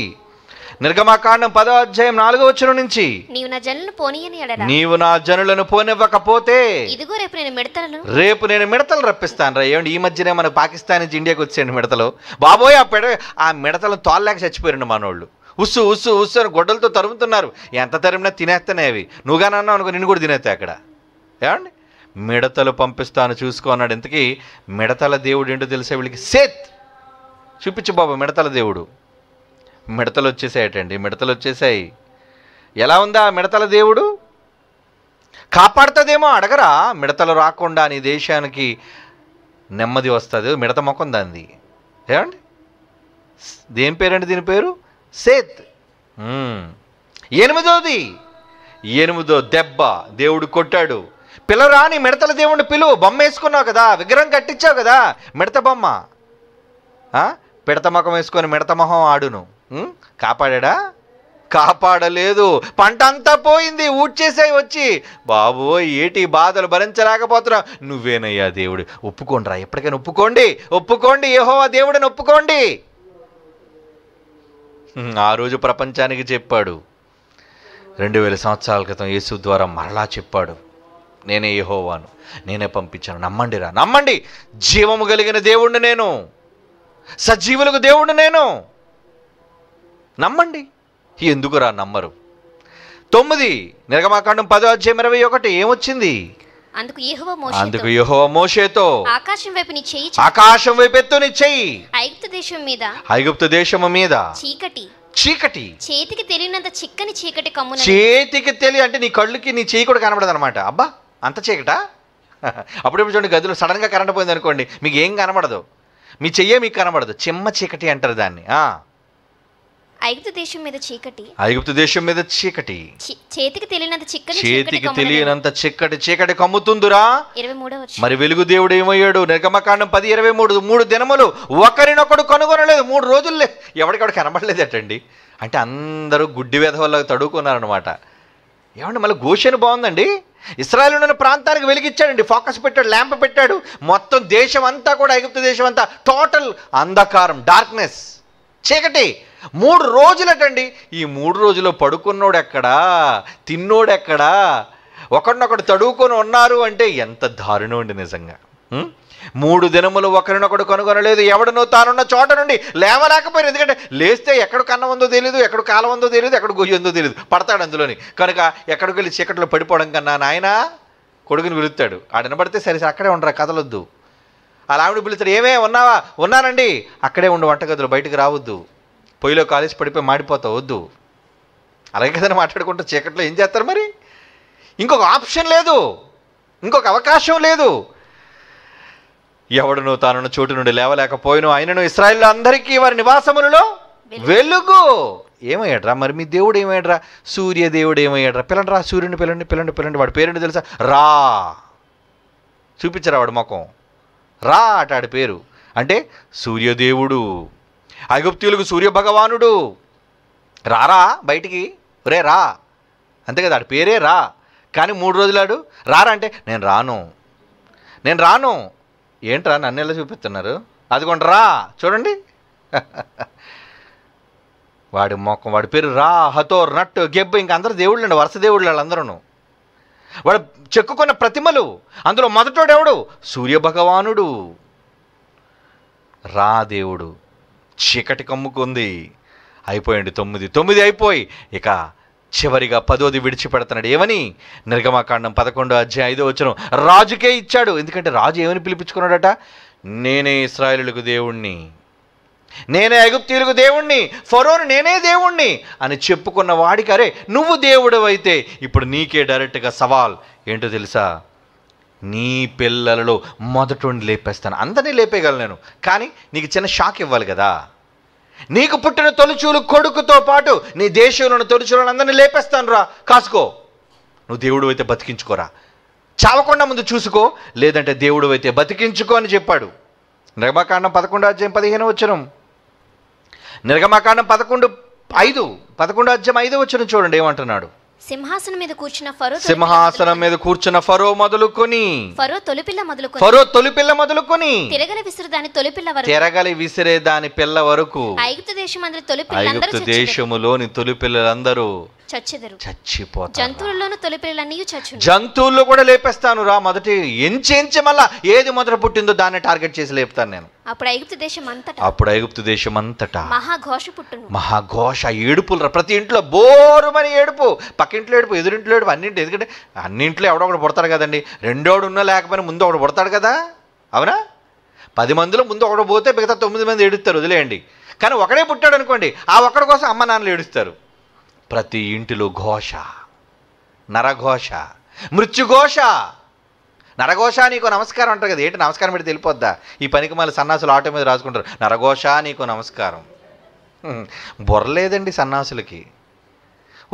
నిర్గమకాండం పదో అధ్యాయం నాలుగో వచ్చిన నుంచి నీవు నా జనులను పోనీయని నీవు నా జనులను పోనివ్వకపోతే ఇదిగో రేపు నేను మిడతలను రేపు నేను మిడతలు రప్పిస్తాను రా ఏమండి ఈ మధ్యనే మన పాకిస్తాన్ నుంచి ఇండియాకి వచ్చేయండి మిడతలు బాబోయ్ ఆ పెడ ఆ మిడతలను తోలలేక చచ్చిపోయారండి మనోళ్ళు ఉస్సు ఉస్సు ఉస్సు అని గొడ్డలతో తరుముతున్నారు ఎంత తరిమినా తినేస్తున్నాయి అవి నువ్వుగానన్నావు అనుకో నిన్ను కూడా తినేస్తాయి అక్కడ ఏమండి మిడతలు పంపిస్తాను చూసుకో అన్నాడు ఇంతకీ మిడతల దేవుడు ఏంటో తెలిసే వీళ్ళకి సేత్ చూపించు బాబు మిడతల దేవుడు మిడతలు వచ్చేసాయటండి మిడతలు వచ్చేసాయి ఎలా ఉందా మిడతల దేవుడు కాపాడుతుందేమో అడగరా మిడతలు రాకుండా నీ దేశానికి నెమ్మది వస్తుంది మిడత మొఖం దాంది ఏమండి దేని పేరండి దీని పేరు సేత్ ఎనిమిదోది ఎనిమిదో దెబ్బ దేవుడు కొట్టాడు పిల్లరా మిడతల దేవుడిని పిలువు బొమ్మ వేసుకున్నావు కదా విగ్రహం కట్టించావు కదా మిడత బొమ్మ పిడత మొఖం వేసుకొని మిడత మొహం ఆడును కాపాడా కాపాడలేదు పంట అంతా పోయింది ఊడ్చేసాయి వచ్చి బాబో ఏటి బాధలు భరించలేకపోతున్నా నువ్వేనయ్యా దేవుడు ఒప్పుకోండిరా ఎప్పటికైనా ఒప్పుకోండి ఒప్పుకోండి ఏహో దేవుడిని ఒప్పుకోండి ఆ రోజు ప్రపంచానికి చెప్పాడు రెండు వేల సంవత్సరాల క్రితం యేసు ద్వారా మరలా చెప్పాడు నేనే యహోవాను నేనే పంపించాను నమ్మండి రా నమ్మండి జీవము కలిగిన దేవుణ్ణి నేను సజీవులకు దేవుణ్ణి నేను నమ్మండి ఎందుకురా నమ్మరు తొమ్మిది నిర్గమాకాండం పదో అధ్యాయం ఇరవై ఒకటి ఏమొచ్చింది అందుకు మోషేతో ఆకాశం వైపు నీ చెయ్యి ఆకాశం వైపు ఎత్తు నీ చెయ్యి ఐగుప్తు దేశం మీద ఐగుప్తు దేశము మీద చీకటి చీకటి చేతికి తెలియనంత చిక్కని చీకటి చేతికి తెలియ అంటే నీ కళ్ళుకి నీ చేయి కూడా కనబడదు అనమాట అబ్బా అంత చీకట అప్పుడప్పుడు చూడండి గదిలో సడన్గా కరెంట్ పోయింది అనుకోండి మీకు ఏం కనబడదు మీ చెయ్యే మీకు కనబడదు చిమ్మ చీకటి అంటారు దాన్ని ఐగుప్తు దేశం మీద చీకటి ఐగుప్తు దేశం మీద చీకటి చేతికి తెలియనంత చేతికి తెలియనంత చీకటి చీకటి కమ్ముతుందిరా ఇరవై మూడవ మరి వెలుగు దేవుడు ఏమయ్యాడు నిర్గమకాండం పది ఇరవై మూడు మూడు దినములు ఒకరినొకడు కనుగొనలేదు మూడు రోజుల్లే కనబడలేదు ఎట్టండి అంటే అందరూ గుడ్డి వేధ వల్ల తడుకున్నారనమాట ఏమండి మళ్ళీ గోషన్ బాగుందండి ఇస్రాయల్ ఉన్న ప్రాంతానికి వెలిగిచ్చాడండి ఫోకస్ పెట్టాడు ల్యాంప్ పెట్టాడు మొత్తం దేశం అంతా కూడా ఐగుప్తు దేశం అంతా టోటల్ అంధకారం డార్క్నెస్ చీకటి మూడు రోజులటండి ఈ మూడు రోజులు పడుకున్నోడు ఎక్కడా తిన్నోడు ఎక్కడా ఒకరినొకడు తడువుకొని ఉన్నారు అంటే ఎంత దారుణం అండి నిజంగా మూడు దినములు ఒకరినొకడు కనుగొనలేదు ఎవడనో తానున్న చోట నుండి లేవలేకపోయారు ఎందుకంటే లేస్తే ఎక్కడ కన్నం ఉందో తెలియదు ఎక్కడ కాలం ఉందో తెలియదు ఎక్కడ గొయ్యి ఉందో తెలియదు పడతాడు అందులోని కనుక ఎక్కడికి వెళ్ళి చీకట్లో పడిపోవడం కన్నా నాయన కొడుకుని పిలుస్తాడు ఆడనబడితే సరే అక్కడే ఉండరా కదలొద్దు అలా ఆవిడ పిలుస్తాడు ఏమే ఉన్నావా ఉన్నానండి అక్కడే ఉండు వంటగదులు బయటకు రావద్దు పొయ్యిలో కాలేజ్ పడిపోయి మాడిపోతావు వద్దు అలాగే కదా మాట్లాడుకుంటూ చీకట్లో ఏం చేస్తారు మరి ఇంకొక ఆప్షన్ లేదు ఇంకొక అవకాశం లేదు ఎవడును తానున్న చోటు నుండి లేవలేకపోయినో ఆయనను ఇస్రాయిల్లో అందరికీ వారి నివాసములలో వెలుగు ఏమయ్యాడ్రా మరి మీ దేవుడు ఏమయ్యాడ్రా సూర్యదేవుడు ఏమయ్యాడ్రా పిల్లండి రా సూర్యుని పిల్లండి పిల్లండి పిల్లండి వాడి పేరుని తెలుసా రా చూపించరా వాడు ముఖం రా అటాడి పేరు అంటే సూర్యదేవుడు ఐగుప్తులకు సూర్యభగవానుడు రారా బయటికి రే రా అంతే కదా ఆడు పేరే రా కానీ మూడు రోజులాడు రారా అంటే నేను రాను నేను రాను ఏంట్రా నన్ను ఎలా చూపిస్తున్నారు అదిగోండి రా చూడండి (laughs) వాడి మొఖం వాడి పేరు రా హతోర్ నట్టు గెబ్బు ఇంక అందరు దేవుళ్ళు అండి వరుస దేవుళ్ళు వాళ్ళందరూ వాడు చెక్కుకున్న ప్రతిమలు అందులో మొదటోడెవడు సూర్యభగవానుడు రా దేవుడు చీకటి కమ్ముకుంది అయిపోయింది తొమ్మిది తొమ్మిది అయిపోయి ఇక చివరిగా పదోది విడిచిపెడుతున్నాడు ఏమని నిర్గమాకాండం పదకొండో అధ్యాయ ఐదో వచ్చిన రాజుకే ఇచ్చాడు ఎందుకంటే రాజు ఏమని పిలిపించుకున్నాడట నేనే ఇస్రాయలులకు దేవుణ్ణి నేనే ఐగుప్తీయులకు దేవుణ్ణి ఫరోను నేనే దేవుణ్ణి అని చెప్పుకున్న వాడికి అరే నువ్వు దేవుడు అయితే ఇప్పుడు నీకే డైరెక్ట్గా సవాల్ ఏంటో తెలుసా నీ పిల్లలలో మొదటి లేపేస్తాను అందరినీ లేపేయగలను నేను కానీ నీకు చిన్న షాక్ ఇవ్వాలి కదా నీకు పుట్టిన తొలిచూలు కొడుకుతో పాటు నీ దేశంలో తొలిచూలను అందరినీ లేపేస్తాను రా కాసుకో నువ్వు దేవుడు అయితే బతికించుకోరా చావకుండా ముందు చూసుకో లేదంటే దేవుడు అయితే బతికించుకో అని చెప్పాడు నిర్గమాకాండం పదకొండు అధ్యాయం పదిహేను వచ్చనం నిర్గమాకాండం పదకొండు ఐదు పదకొండు అధ్యాయం ఐదు వచ్చిన చూడండి ఏమంటున్నాడు సింహాసనం మీద కూర్చున్న ఫరో సింహాసనం మీద కూర్చున్న ఫరో మొదలుకొని ఫరో తొలిపిల్ల మొదలుకొని ఫరో తొలిపిల్ల మొదలుకొని తిరగలి విసిరే దాని తొలిపిల్ల వరకు తిరగలి విసిరే దాని పిల్ల వరకు ఐగుప్తు దేశం అందరి తొలిపిల్ల ఐగుప్తు దేశములోని తొలిపిల్లలందరూ చచ్చెదరు చచ్చిపోతారు జంతువుల్లోనూ చచ్చు జంతువుల్లో కూడా లేపేస్తాను రా మొదటి ఎంచి మళ్ళా ఏది మొదట పుట్టిందో దాన్ని టార్గెట్ చేసి లేపుతాను నేను అప్పుడు ఐగుప్తు దేశం అంతటా అప్పుడు ఐగుప్తు దేశం అంతటా మహాఘోష పుట్టును మహాఘోష ఏడుపులు ప్రతి ఇంట్లో బోరుమని ఏడుపు పక్కింట్లో ఏడుపు ఎదురింట్లో ఏడుపు అన్నింటి ఎందుకంటే అన్నింట్లో ఎవడో ఒకటి పుడతాడు కదండి రెండోడు ఉన్నా లేకపోయినా ముందు ఒకడు పుడతాడు కదా అవునా పది మందిలో ముందు ఒకడు పోతే మిగతా తొమ్మిది మంది ఏడుస్తారు వదిలేయండి కానీ ఒకడే పుట్టాడు అనుకోండి ఆ ఒక్కడి కోసం అమ్మ నాన్నలు ఏడుస్తారు ప్రతి ఇంటిలో ఘోష నరఘోష మృత్యుఘోష నరఘోష నీకు నమస్కారం అంటారు కదా ఏంటి నమస్కారం పెట్టి వెళ్ళిపోద్దా ఈ పనికి మళ్ళీ సన్నాసులు ఆటో మీద రాసుకుంటారు నరఘోష నీకు నమస్కారం బొర్రలేదండి సన్నాసులకి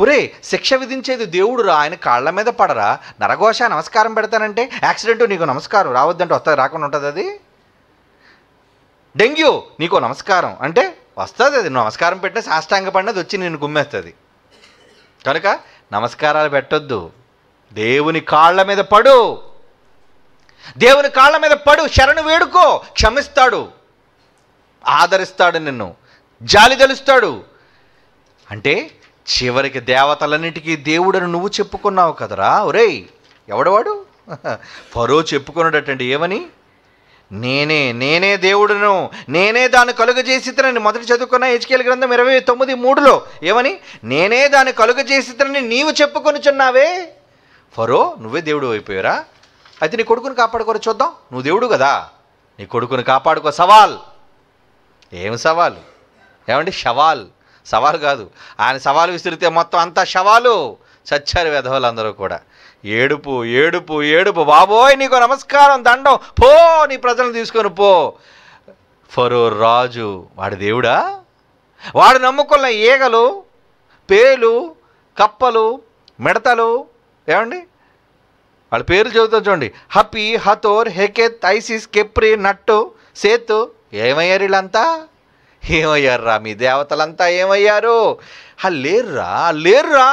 ఒరే శిక్ష విధించేది దేవుడు రా ఆయన కాళ్ళ మీద పడరా నరఘోష నమస్కారం పెడతానంటే యాక్సిడెంట్ నీకు నమస్కారం రావద్దంటే వస్తుంది రాకుండా ఉంటుంది అది డెంగ్యూ నీకు నమస్కారం అంటే వస్తుంది అది నమస్కారం పెట్టిన సాష్టాంగ పడినది వచ్చి నేను గుమ్మేస్తుంది కనుక నమస్కారాలు పెట్టొద్దు దేవుని కాళ్ళ మీద పడు దేవుని కాళ్ళ మీద పడు శరణు వేడుకో క్షమిస్తాడు ఆదరిస్తాడు నిన్ను జాలి తెలుస్తాడు అంటే చివరికి దేవతలన్నిటికీ దేవుడని నువ్వు చెప్పుకున్నావు కదరా ఒరేయ్ ఎవడవాడు (laughs) ఫరో చెప్పుకున్నాడటండి ఏమని నేనే నేనే దేవుడును నేనే దాన్ని కలుగజేసితనని మొదటి చదువుకున్న హెచ్కేల్ గ్రంథం ఇరవై తొమ్మిది మూడులో ఏమని నేనే దాన్ని కలుగజేసితనని నీవు చెప్పుకొనిచున్నావే ఫరో నువ్వే దేవుడు అయిపోయారా అయితే నీ కొడుకుని కాపాడుకోరు చూద్దాం నువ్వు దేవుడు కదా నీ కొడుకుని కాపాడుకో సవాల్ ఏమి సవాల్ ఏమండి సవాల్ సవాల్ కాదు ఆయన సవాల్ విసిరితే మొత్తం అంతా సవాలు చచ్చారు అందరూ కూడా ఏడుపు ఏడుపు ఏడుపు బాబోయ్ నీకు నమస్కారం దండం పో నీ ప్రజలను తీసుకొని పో ఫరో రాజు వాడి దేవుడా వాడు నమ్ముకున్న ఈగలు పేలు కప్పలు మిడతలు ఏమండి వాళ్ళ పేర్లు చదువుతా చూడండి హపి హతోర్ హెకెత్ ఐసిస్ కెప్రి నట్టు సేతు ఏమయ్యారు వీళ్ళంతా ఏమయ్యారురా మీ దేవతలంతా ఏమయ్యారు లేర్రా లేర్రా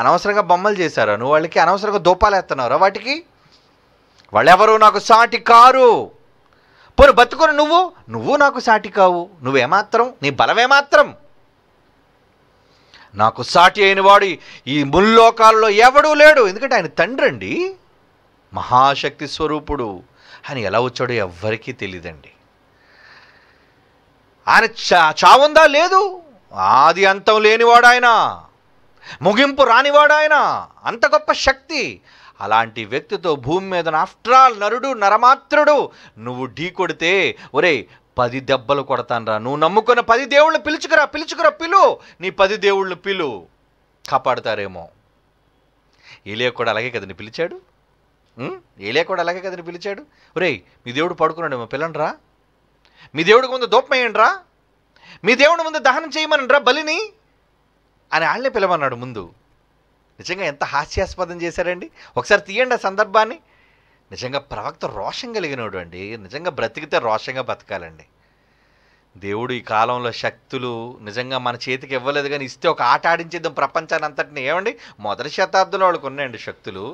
అనవసరంగా బొమ్మలు చేశారా నువ్వు వాళ్ళకి అనవసరంగా దూపాలేస్తున్నావురా వాటికి వాళ్ళెవరు నాకు సాటి కారు పోను బతుకును నువ్వు నువ్వు నాకు సాటి కావు నువ్వేమాత్రం నీ బలమేమాత్రం నాకు సాటి అయిన వాడు ఈ ముల్లోకాల్లో ఎవడూ లేడు ఎందుకంటే ఆయన తండ్రి అండి మహాశక్తి స్వరూపుడు ఆయన ఎలా వచ్చాడో ఎవ్వరికీ తెలియదండి ఆయన చా చావుందా లేదు ఆది అంతం లేనివాడు ఆయన ముగింపు రానివాడు ఆయన అంత గొప్ప శక్తి అలాంటి వ్యక్తితో భూమి మీద ఆల్ నరుడు నరమాత్రుడు నువ్వు ఢీ కొడితే ఒరే పది దెబ్బలు కొడతానరా నువ్వు నమ్ముకున్న పది దేవుళ్ళు పిలుచుకురా పిలుచుకురా పిలు నీ పది దేవుళ్ళు పిలు కాపాడుతారేమో ఏలియా కూడా అలాగే కదండి పిలిచాడు ఏలియా కూడా అలాగే కదండి పిలిచాడు ఒరే మీ దేవుడు పడుకున్నాడేమో పిల్లనరా మీ దేవుడికి ముందు దూపమేయండి రా మీ దేవుడి ముందు దహనం చేయమనండి రా బలిని అని వాళ్ళనే పిలవన్నాడు ముందు నిజంగా ఎంత హాస్యాస్పదం చేశారండి ఒకసారి తీయండి ఆ సందర్భాన్ని నిజంగా ప్రవక్త రోషం కలిగినోడు అండి నిజంగా బ్రతికితే రోషంగా బతకాలండి దేవుడు ఈ కాలంలో శక్తులు నిజంగా మన చేతికి ఇవ్వలేదు కానీ ఇస్తే ఒక ఆట ఆడించేద్దాం ప్రపంచాన్ని అంతటిని ఏమండి మొదటి శతాబ్దంలో వాళ్ళకు ఉన్నాయండి శక్తులు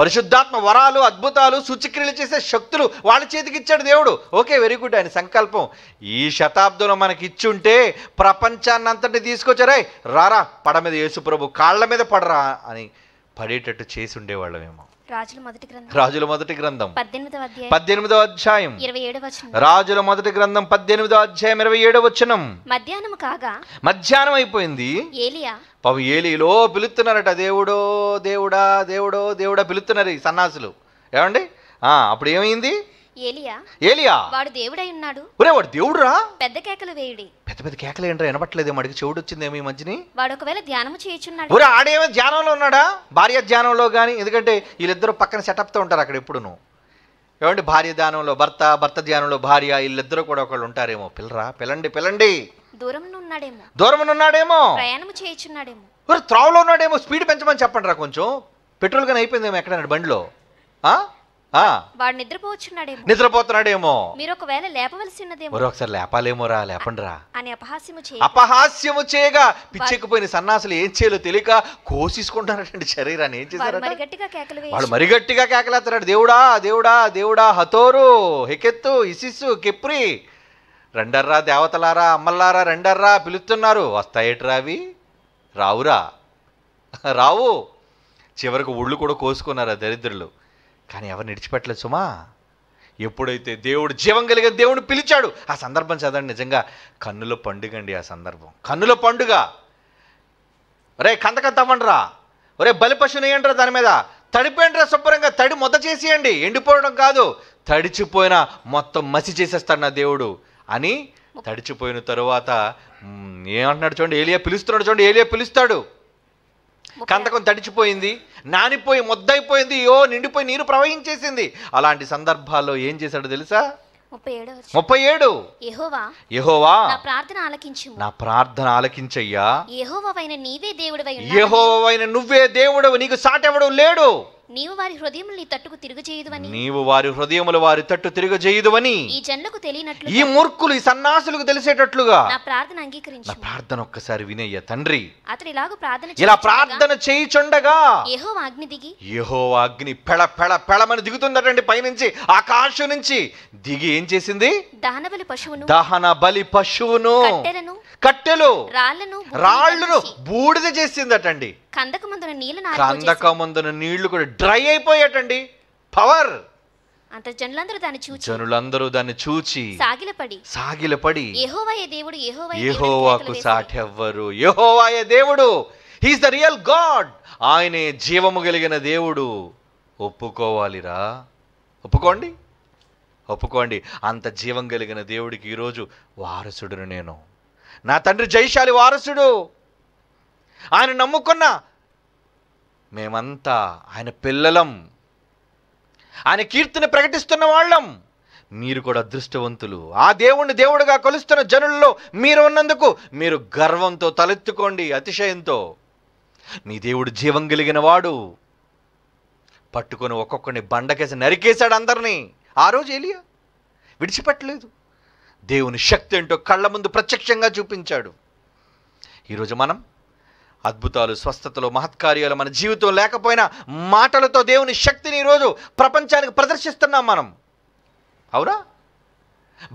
పరిశుద్ధాత్మ వరాలు అద్భుతాలు సూచక్రియలు చేసే శక్తులు వాళ్ళ చేతికి ఇచ్చాడు దేవుడు ఓకే వెరీ గుడ్ ఆయన సంకల్పం ఈ శతాబ్దంలో మనకి ఇచ్చుంటే ప్రపంచాన్ని అంతటి తీసుకొచ్చారే రారా పడ మీద యేసుప్రభు కాళ్ళ మీద పడరా అని పడేటట్టు చేసి ఉండేవాళ్ళమేమో రాజుల మొదటి గ్రంథం పద్దెనిమిదవ అధ్యాయం రాజుల మొదటి గ్రంథం పద్దెనిమిదవ అధ్యాయం ఇరవై ఏడవ వచ్చనం మధ్యాహ్నం కాగా మధ్యాహ్నం అయిపోయింది ఏలిలో పిలుతున్నారట దేవుడో దేవుడా దేవుడో దేవుడా పిలుతున్నారు ఈ సన్నాసులు ఏమండి అప్పుడు ఏమైంది ఏలియా ఏలియా వాడు దేవుడై ఉన్నాడు ఒరే వాడు దేవుడురా పెద్ద కేకలు వేయుడి పెద్ద పెద్ద కేకలు ఏంట్రా వినపట్లేదు అడిగి చెవుడు వచ్చిందేమో ఈ మధ్యని వాడు ఒకవేళ ధ్యానము చేయుచున్నాడు ఒరే ఆడేమో ధ్యానంలో ఉన్నాడా భార్య ధ్యానంలో కానీ ఎందుకంటే వీళ్ళిద్దరూ పక్కన సెటప్ తో ఉంటారు అక్కడ ఎప్పుడును ఏమంటే భార్య ధ్యానంలో భర్త భర్త ధ్యానంలో భార్య వీళ్ళిద్దరూ కూడా ఒకళ్ళు ఉంటారేమో పిల్లరా పిల్లండి పిల్లండి దూరం ఉన్నాడేమో దూరం ఉన్నాడేమో ప్రయాణం చేయుచున్నాడేమో ఒరే త్రావులో ఉన్నాడేమో స్పీడ్ పెంచమని చెప్పండి రా కొంచెం పెట్రోల్ కానీ అయిపోయిందేమో ఎక్కడ బండిలో ఆ వాడు నిద్రపోవచ్చున్నాడేమో నిద్రపోతున్నాడేమో మీరు ఒకవేళ లేపవలసినదేమో మరి ఒకసారి రా లేపండిరా అని అపహాస్యము చేయ అపహాస్యము చేయగా పిచ్చెక్కిపోయిన సన్నాసులు ఏం చేయాలో తెలియక కోసేసుకుంటారటండి శరీరాన్ని ఏం చేశారు మరిగట్టిగా కేకలు వాడు మరిగట్టిగా కేకలేస్తున్నాడు దేవుడా దేవుడా దేవుడా హతోరు హెకెత్తు ఇసిస్సు కెప్రి రెండర్రా దేవతలారా అమ్మల్లారా రెండర్రా పిలుస్తున్నారు వస్తాయేట్రా అవి రావురా రావు చివరకు ఒళ్ళు కూడా కోసుకున్నారు ఆ దరిద్రులు కానీ ఎవరు విడిచిపెట్టలేదు సుమా ఎప్పుడైతే దేవుడు జీవం కలిగే దేవుడు పిలిచాడు ఆ సందర్భం చదవండి నిజంగా కన్నుల పండుగ అండి ఆ సందర్భం కన్నుల పండుగ రే కందకం తవ్వండిరా ఒరే బలిపశుని దాని మీద తడిపోయండిరా శుభ్రంగా తడి మొద చేసేయండి ఎండిపోవడం కాదు తడిచిపోయిన మొత్తం మసి చేసేస్తాడు నా దేవుడు అని తడిచిపోయిన తరువాత ఏమంటున్నాడు చూడండి ఏలియా పిలుస్తున్నాడు చూడండి ఏలియా పిలుస్తాడు కందకం తడిచిపోయింది నానిపోయి ముద్దైపోయింది యో నిండిపోయి నీరు ప్రవహించేసింది అలాంటి సందర్భాల్లో ఏం చేశాడు తెలుసా ముప్పై ఏడు యహోవా నా ప్రార్థన ఆలకించయ్యా నీవే దేవుడవై నువ్వే దేవుడవు నీకు సాటెవడు లేడు నీవు వారి హృదయములని తట్టుకు తిరుగుజేయుదువని నీవు వారి హృదయములు వారి తట్టు తిరుగుజేయుదువని ఈ జన్లకు తెలియనట్లు ఈ మూర్ఖులు ఈ సన్నాసులకు తెలిసేటట్లుగా నా ప్రార్థన అంగీకరించు నా ప్రార్థన ఒక్కసారి వినయ్య తండ్రి అతడు ఇలాగ ప్రార్థన ఇలా ప్రార్థన చేయుచుండగా యెహోవా అగ్ని దిగి యెహోవా అగ్ని పెళ పెళ పెళమని దిగుతుందటండి పైనుంచి ఆకాశం నుంచి దిగి ఏం చేసింది దహన బలి పశువును దహన బలి పశువును కట్టెలను కట్టెలు రాళ్ళను రాళ్ళను బూడిద చేసిందటండి కందకమందున నీళ్ళు కందకమందున నీళ్లు కూడా డ్రై అయిపోయేటండి పవర్ అంత జనులందరూ దాన్ని చూచి జనులందరూ దాన్ని చూచి సాగిలపడి సాగిలపడి యెహోవాయే దేవుడు యెహోవాయే యెహోవాకు సాటెవ్వరు యెహోవాయే దేవుడు హీస్ ద రియల్ గాడ్ ఆయనే జీవము కలిగిన దేవుడు ఒప్పుకోవాలిరా ఒప్పుకోండి ఒప్పుకోండి అంత జీవం కలిగిన దేవుడికి ఈరోజు వారసుడును నేను నా తండ్రి జైశాలి వారసుడు ఆయన నమ్ముకున్న మేమంతా ఆయన పిల్లలం ఆయన కీర్తిని ప్రకటిస్తున్న వాళ్ళం మీరు కూడా అదృష్టవంతులు ఆ దేవుణ్ణి దేవుడుగా కొలుస్తున్న జనుల్లో మీరు ఉన్నందుకు మీరు గర్వంతో తలెత్తుకోండి అతిశయంతో మీ దేవుడు జీవం కలిగిన వాడు పట్టుకొని ఒక్కొక్కరిని బండకేసి నరికేశాడు అందరినీ ఆ రోజు ఏలియా విడిచిపెట్టలేదు దేవుని శక్తి ఏంటో కళ్ళ ముందు ప్రత్యక్షంగా చూపించాడు ఈరోజు మనం అద్భుతాలు స్వస్థతలు మహత్కార్యాలు మన జీవితం లేకపోయినా మాటలతో దేవుని శక్తిని ఈరోజు ప్రపంచానికి ప్రదర్శిస్తున్నాం మనం అవునా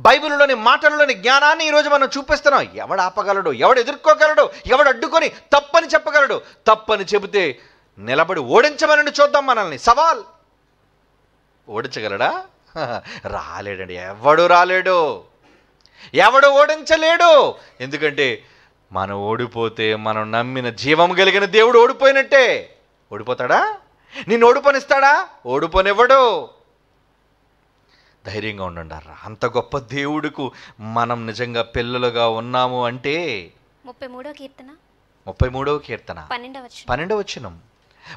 బైబిల్లోని మాటలలోని జ్ఞానాన్ని ఈరోజు మనం చూపిస్తున్నాం ఎవడు ఆపగలడు ఎవడు ఎదుర్కోగలడు ఎవడు అడ్డుకొని తప్పని చెప్పగలడు తప్పని చెబితే నిలబడి ఓడించమనండి చూద్దాం మనల్ని సవాల్ ఓడించగలడా (laughs) రాలేడండి ఎవడు రాలేడు ఎవడు ఓడించలేడు ఎందుకంటే మనం ఓడిపోతే మనం నమ్మిన జీవం కలిగిన దేవుడు ఓడిపోయినట్టే ఓడిపోతాడా నిన్ను ఓడిపోనిస్తాడా ఓడిపోనివ్వడు ధైర్యంగా ఉండండారా అంత గొప్ప దేవుడుకు మనం నిజంగా పిల్లలుగా ఉన్నాము అంటే ముప్పై మూడో కీర్తన ముప్పై మూడవ కీర్తన పన్నెండవ వచనం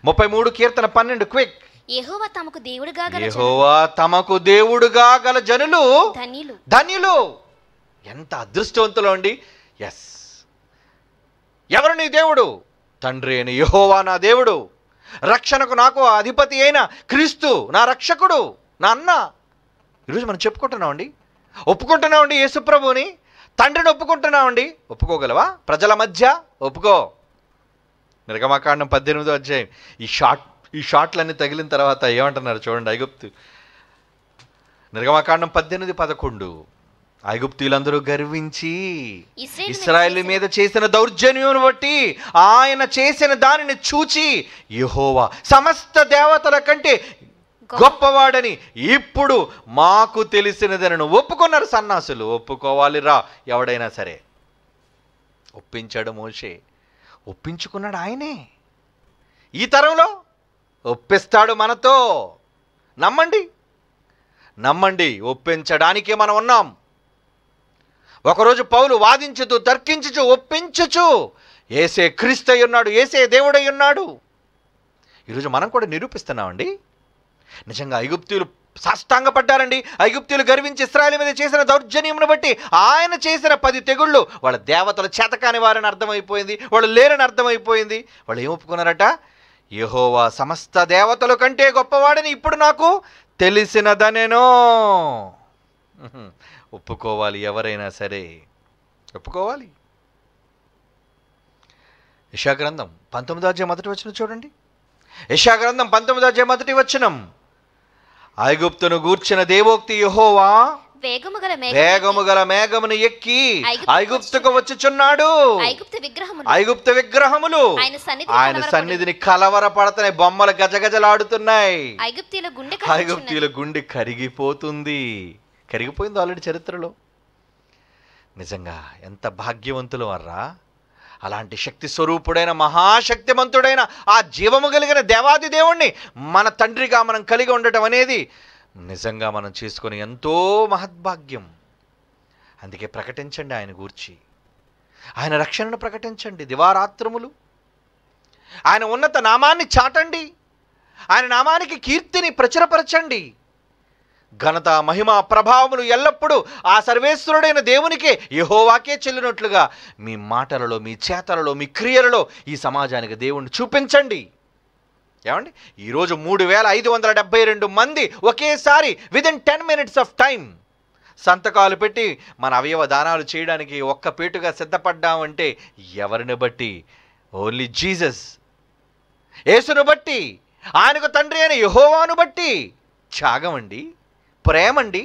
ముప్పై మూడు కీర్తన పన్నెండు క్విక్ యెహోవా తమకు దేవుడుగా గల తమకు దేవుడుగా గల జనులు ధన్యులు ధన్యులు ఎంత అదృష్టవంతులు అండి ఎస్ ఎవరు నీ దేవుడు తండ్రి అయిన యహోవా నా దేవుడు రక్షణకు నాకు అధిపతి అయిన క్రీస్తు నా రక్షకుడు నా అన్న ఈరోజు మనం చెప్పుకుంటున్నామండి ఒప్పుకుంటున్నామండి యేసుప్రభుని తండ్రిని ఒప్పుకుంటున్నామండి ఒప్పుకోగలవా ప్రజల మధ్య ఒప్పుకో నిర్గమకాండం పద్దెనిమిదో అధ్యాయం ఈ షార్ట్ ఈ షాట్లన్నీ తగిలిన తర్వాత ఏమంటున్నారు చూడండి ఐగుప్తు నిర్గమకాండం పద్దెనిమిది పదకొండు ఐగుప్తులందరూ గర్వించి ఇస్రాయేల్ మీద చేసిన దౌర్జన్యం బట్టి ఆయన చేసిన దానిని చూచి యహోవా సమస్త దేవతల కంటే గొప్పవాడని ఇప్పుడు మాకు తెలిసినదని ఒప్పుకున్నారు సన్నాసులు ఒప్పుకోవాలి రా ఎవడైనా సరే ఒప్పించాడు మోషే ఒప్పించుకున్నాడు ఆయనే ఈ తరంలో ఒప్పిస్తాడు మనతో నమ్మండి నమ్మండి ఒప్పించడానికే మనం ఉన్నాం ఒకరోజు పౌలు వాదించుచు తర్కించుచు ఒప్పించుచు ఏసే అయి ఉన్నాడు ఏసే దేవుడై ఉన్నాడు ఈరోజు మనం కూడా నిరూపిస్తున్నామండి నిజంగా ఐగుప్తులు సాష్టాంగపడ్డారండి ఐగుప్తులు గర్వించి ఇస్రాయల్ మీద చేసిన దౌర్జన్యమును బట్టి ఆయన చేసిన పది తెగుళ్ళు వాళ్ళ దేవతలు చేతకాని వారని అర్థమైపోయింది వాళ్ళు లేరని అర్థమైపోయింది వాళ్ళు ఏం ఒప్పుకున్నారట యహోవా సమస్త దేవతల కంటే గొప్పవాడని ఇప్పుడు నాకు తెలిసినదనేనో ఒప్పుకోవాలి ఎవరైనా సరే ఒప్పుకోవాలి యశాగ్రంథం పంతొమ్మిదో అధ్యాయం మొదటి వచ్చిన చూడండి యశాగ్రంథం పంతొమ్మిదో అధ్యాయం మొదటి వచ్చినం ఐగుప్తును గూర్చిన దేవోక్తి యహోవా వేగము గల మేఘమును ఎక్కి ఐగుప్తుకు వచ్చుచున్నాడు ఐగుప్త విగ్రహములు ఆయన సన్నిధిని కలవరపడతనే బొమ్మలు గజగజలాడుతున్నాయి ఐగుప్తీల గుండె కరిగిపోతుంది కరిగిపోయింది ఆల్రెడీ చరిత్రలో నిజంగా ఎంత భాగ్యవంతులు వర్రా అలాంటి శక్తి స్వరూపుడైన మహాశక్తిమంతుడైన ఆ జీవము కలిగిన దేవాది దేవుణ్ణి మన తండ్రిగా మనం కలిగి ఉండటం అనేది నిజంగా మనం చేసుకుని ఎంతో మహద్భాగ్యం అందుకే ప్రకటించండి ఆయన గూర్చి ఆయన రక్షణను ప్రకటించండి దివారాత్రములు ఆయన ఉన్నత నామాన్ని చాటండి ఆయన నామానికి కీర్తిని ప్రచురపరచండి ఘనత మహిమ ప్రభావములు ఎల్లప్పుడూ ఆ సర్వేశ్వరుడైన దేవునికే యహోవాకే చెల్లినట్లుగా మీ మాటలలో మీ చేతలలో మీ క్రియలలో ఈ సమాజానికి దేవుణ్ణి చూపించండి ఏమండి ఈరోజు మూడు వేల ఐదు వందల డెబ్బై రెండు మంది ఒకేసారి within ten minutes of time సంతకాలు పెట్టి మన అవయవ దానాలు చేయడానికి ఒక్క పేటుగా సిద్ధపడ్డామంటే ఎవరిని బట్టి ఓన్లీ జీసస్ యేసును బట్టి ఆయనకు తండ్రి అయిన యహోవాను బట్టి త్యాగం అండి ప్రేమ అండి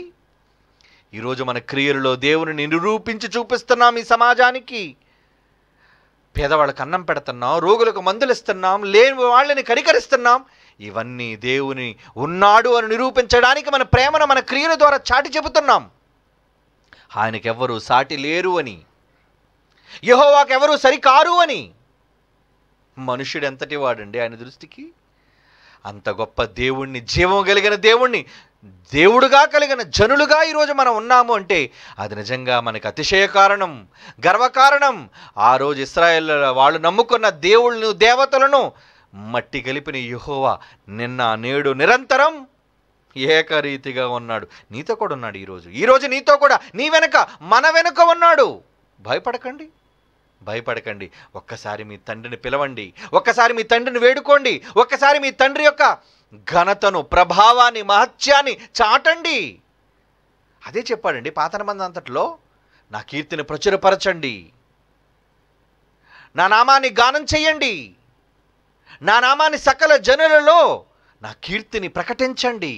ఈరోజు మన క్రియలలో దేవుని నిరూపించి చూపిస్తున్నాం ఈ సమాజానికి పేదవాళ్ళకి అన్నం పెడుతున్నాం రోగులకు మందులు ఇస్తున్నాం లేని వాళ్ళని కరికరిస్తున్నాం ఇవన్నీ దేవుని ఉన్నాడు అని నిరూపించడానికి మన ప్రేమను మన క్రియల ద్వారా చాటి చెబుతున్నాం ఆయనకెవ్వరూ సాటి లేరు అని యహోవాకెవరూ సరికారు అని మనుషుడు ఎంతటి వాడండి ఆయన దృష్టికి అంత గొప్ప దేవుణ్ణి జీవం కలిగిన దేవుణ్ణి దేవుడుగా కలిగిన జనులుగా ఈరోజు మనం ఉన్నాము అంటే అది నిజంగా మనకు అతిశయ కారణం గర్వకారణం ఆ రోజు ఇస్రాయల్ వాళ్ళు నమ్ముకున్న దేవుళ్ళను దేవతలను మట్టి కలిపిన యుహోవా నిన్న నేడు నిరంతరం ఏకరీతిగా ఉన్నాడు నీతో కూడా ఉన్నాడు ఈరోజు ఈరోజు నీతో కూడా నీ వెనుక మన వెనుక ఉన్నాడు భయపడకండి భయపడకండి ఒక్కసారి మీ తండ్రిని పిలవండి ఒక్కసారి మీ తండ్రిని వేడుకోండి ఒక్కసారి మీ తండ్రి యొక్క ఘనతను ప్రభావాన్ని మహత్యాన్ని చాటండి అదే చెప్పాడండి పాతన మంది అంతట్లో నా కీర్తిని ప్రచురపరచండి నా నామాన్ని గానం చేయండి నా నామాన్ని సకల జనులలో నా కీర్తిని ప్రకటించండి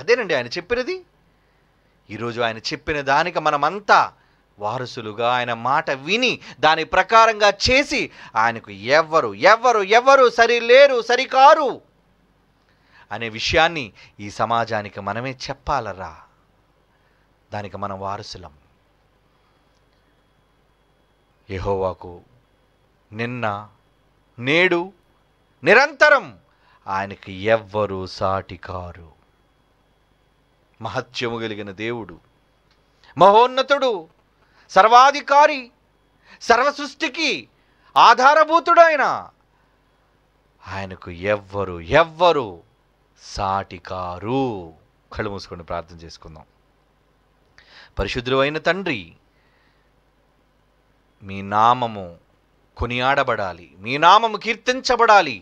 అదేనండి ఆయన చెప్పినది ఈరోజు ఆయన చెప్పిన దానికి మనమంతా వారసులుగా ఆయన మాట విని దాని ప్రకారంగా చేసి ఆయనకు ఎవ్వరు ఎవ్వరు ఎవ్వరు సరిలేరు సరికారు అనే విషయాన్ని ఈ సమాజానికి మనమే చెప్పాలరా దానికి మనం వారసులం యహోవాకు నిన్న నేడు నిరంతరం ఆయనకి ఎవ్వరూ సాటికారు మహత్యము కలిగిన దేవుడు మహోన్నతుడు సర్వాధికారి సర్వసృష్టికి ఆధారభూతుడైన ఆయనకు ఎవ్వరు ఎవ్వరు సాటికారు కళ్ళు మూసుకొని ప్రార్థన చేసుకుందాం పరిశుద్ధుడు అయిన తండ్రి మీ నామము కొనియాడబడాలి మీ నామము కీర్తించబడాలి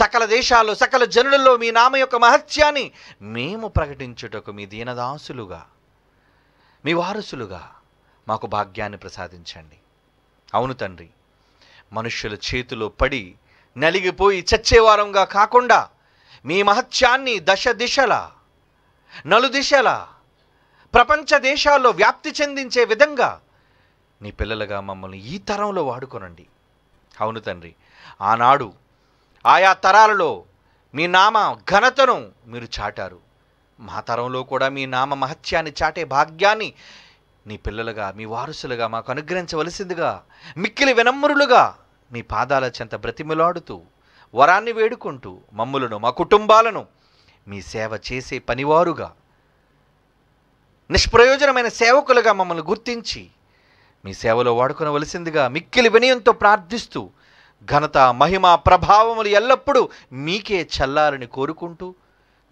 సకల దేశాల్లో సకల జనులలో మీ నామ యొక్క మహత్యాన్ని మేము ప్రకటించుటకు మీ దీనదాసులుగా మీ వారసులుగా మాకు భాగ్యాన్ని ప్రసాదించండి అవును తండ్రి మనుష్యుల చేతిలో పడి నలిగిపోయి చచ్చేవారంగా కాకుండా మీ మహత్యాన్ని దశ దిశల నలుదిశల ప్రపంచ దేశాల్లో వ్యాప్తి చెందించే విధంగా నీ పిల్లలుగా మమ్మల్ని ఈ తరంలో వాడుకొనండి అవును తండ్రి ఆనాడు ఆయా తరాలలో మీ నామ ఘనతను మీరు చాటారు మా తరంలో కూడా మీ నామ మహత్యాన్ని చాటే భాగ్యాన్ని నీ పిల్లలుగా మీ వారసులుగా మాకు అనుగ్రహించవలసిందిగా మిక్కిలి వినమ్రులుగా మీ పాదాల చెంత బ్రతిమిలాడుతూ వరాన్ని వేడుకుంటూ మమ్ములను మా కుటుంబాలను మీ సేవ చేసే పనివారుగా నిష్ప్రయోజనమైన సేవకులుగా మమ్మల్ని గుర్తించి మీ సేవలో వాడుకునవలసిందిగా మిక్కిలి వినయంతో ప్రార్థిస్తూ ఘనత మహిమ ప్రభావములు ఎల్లప్పుడూ మీకే చల్లాలని కోరుకుంటూ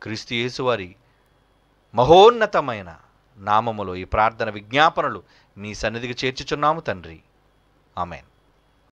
క్రీస్తు యేసువారి మహోన్నతమైన నామములో ఈ ప్రార్థన విజ్ఞాపనలు మీ సన్నిధికి చేర్చుచున్నాము తండ్రి ఆమెన్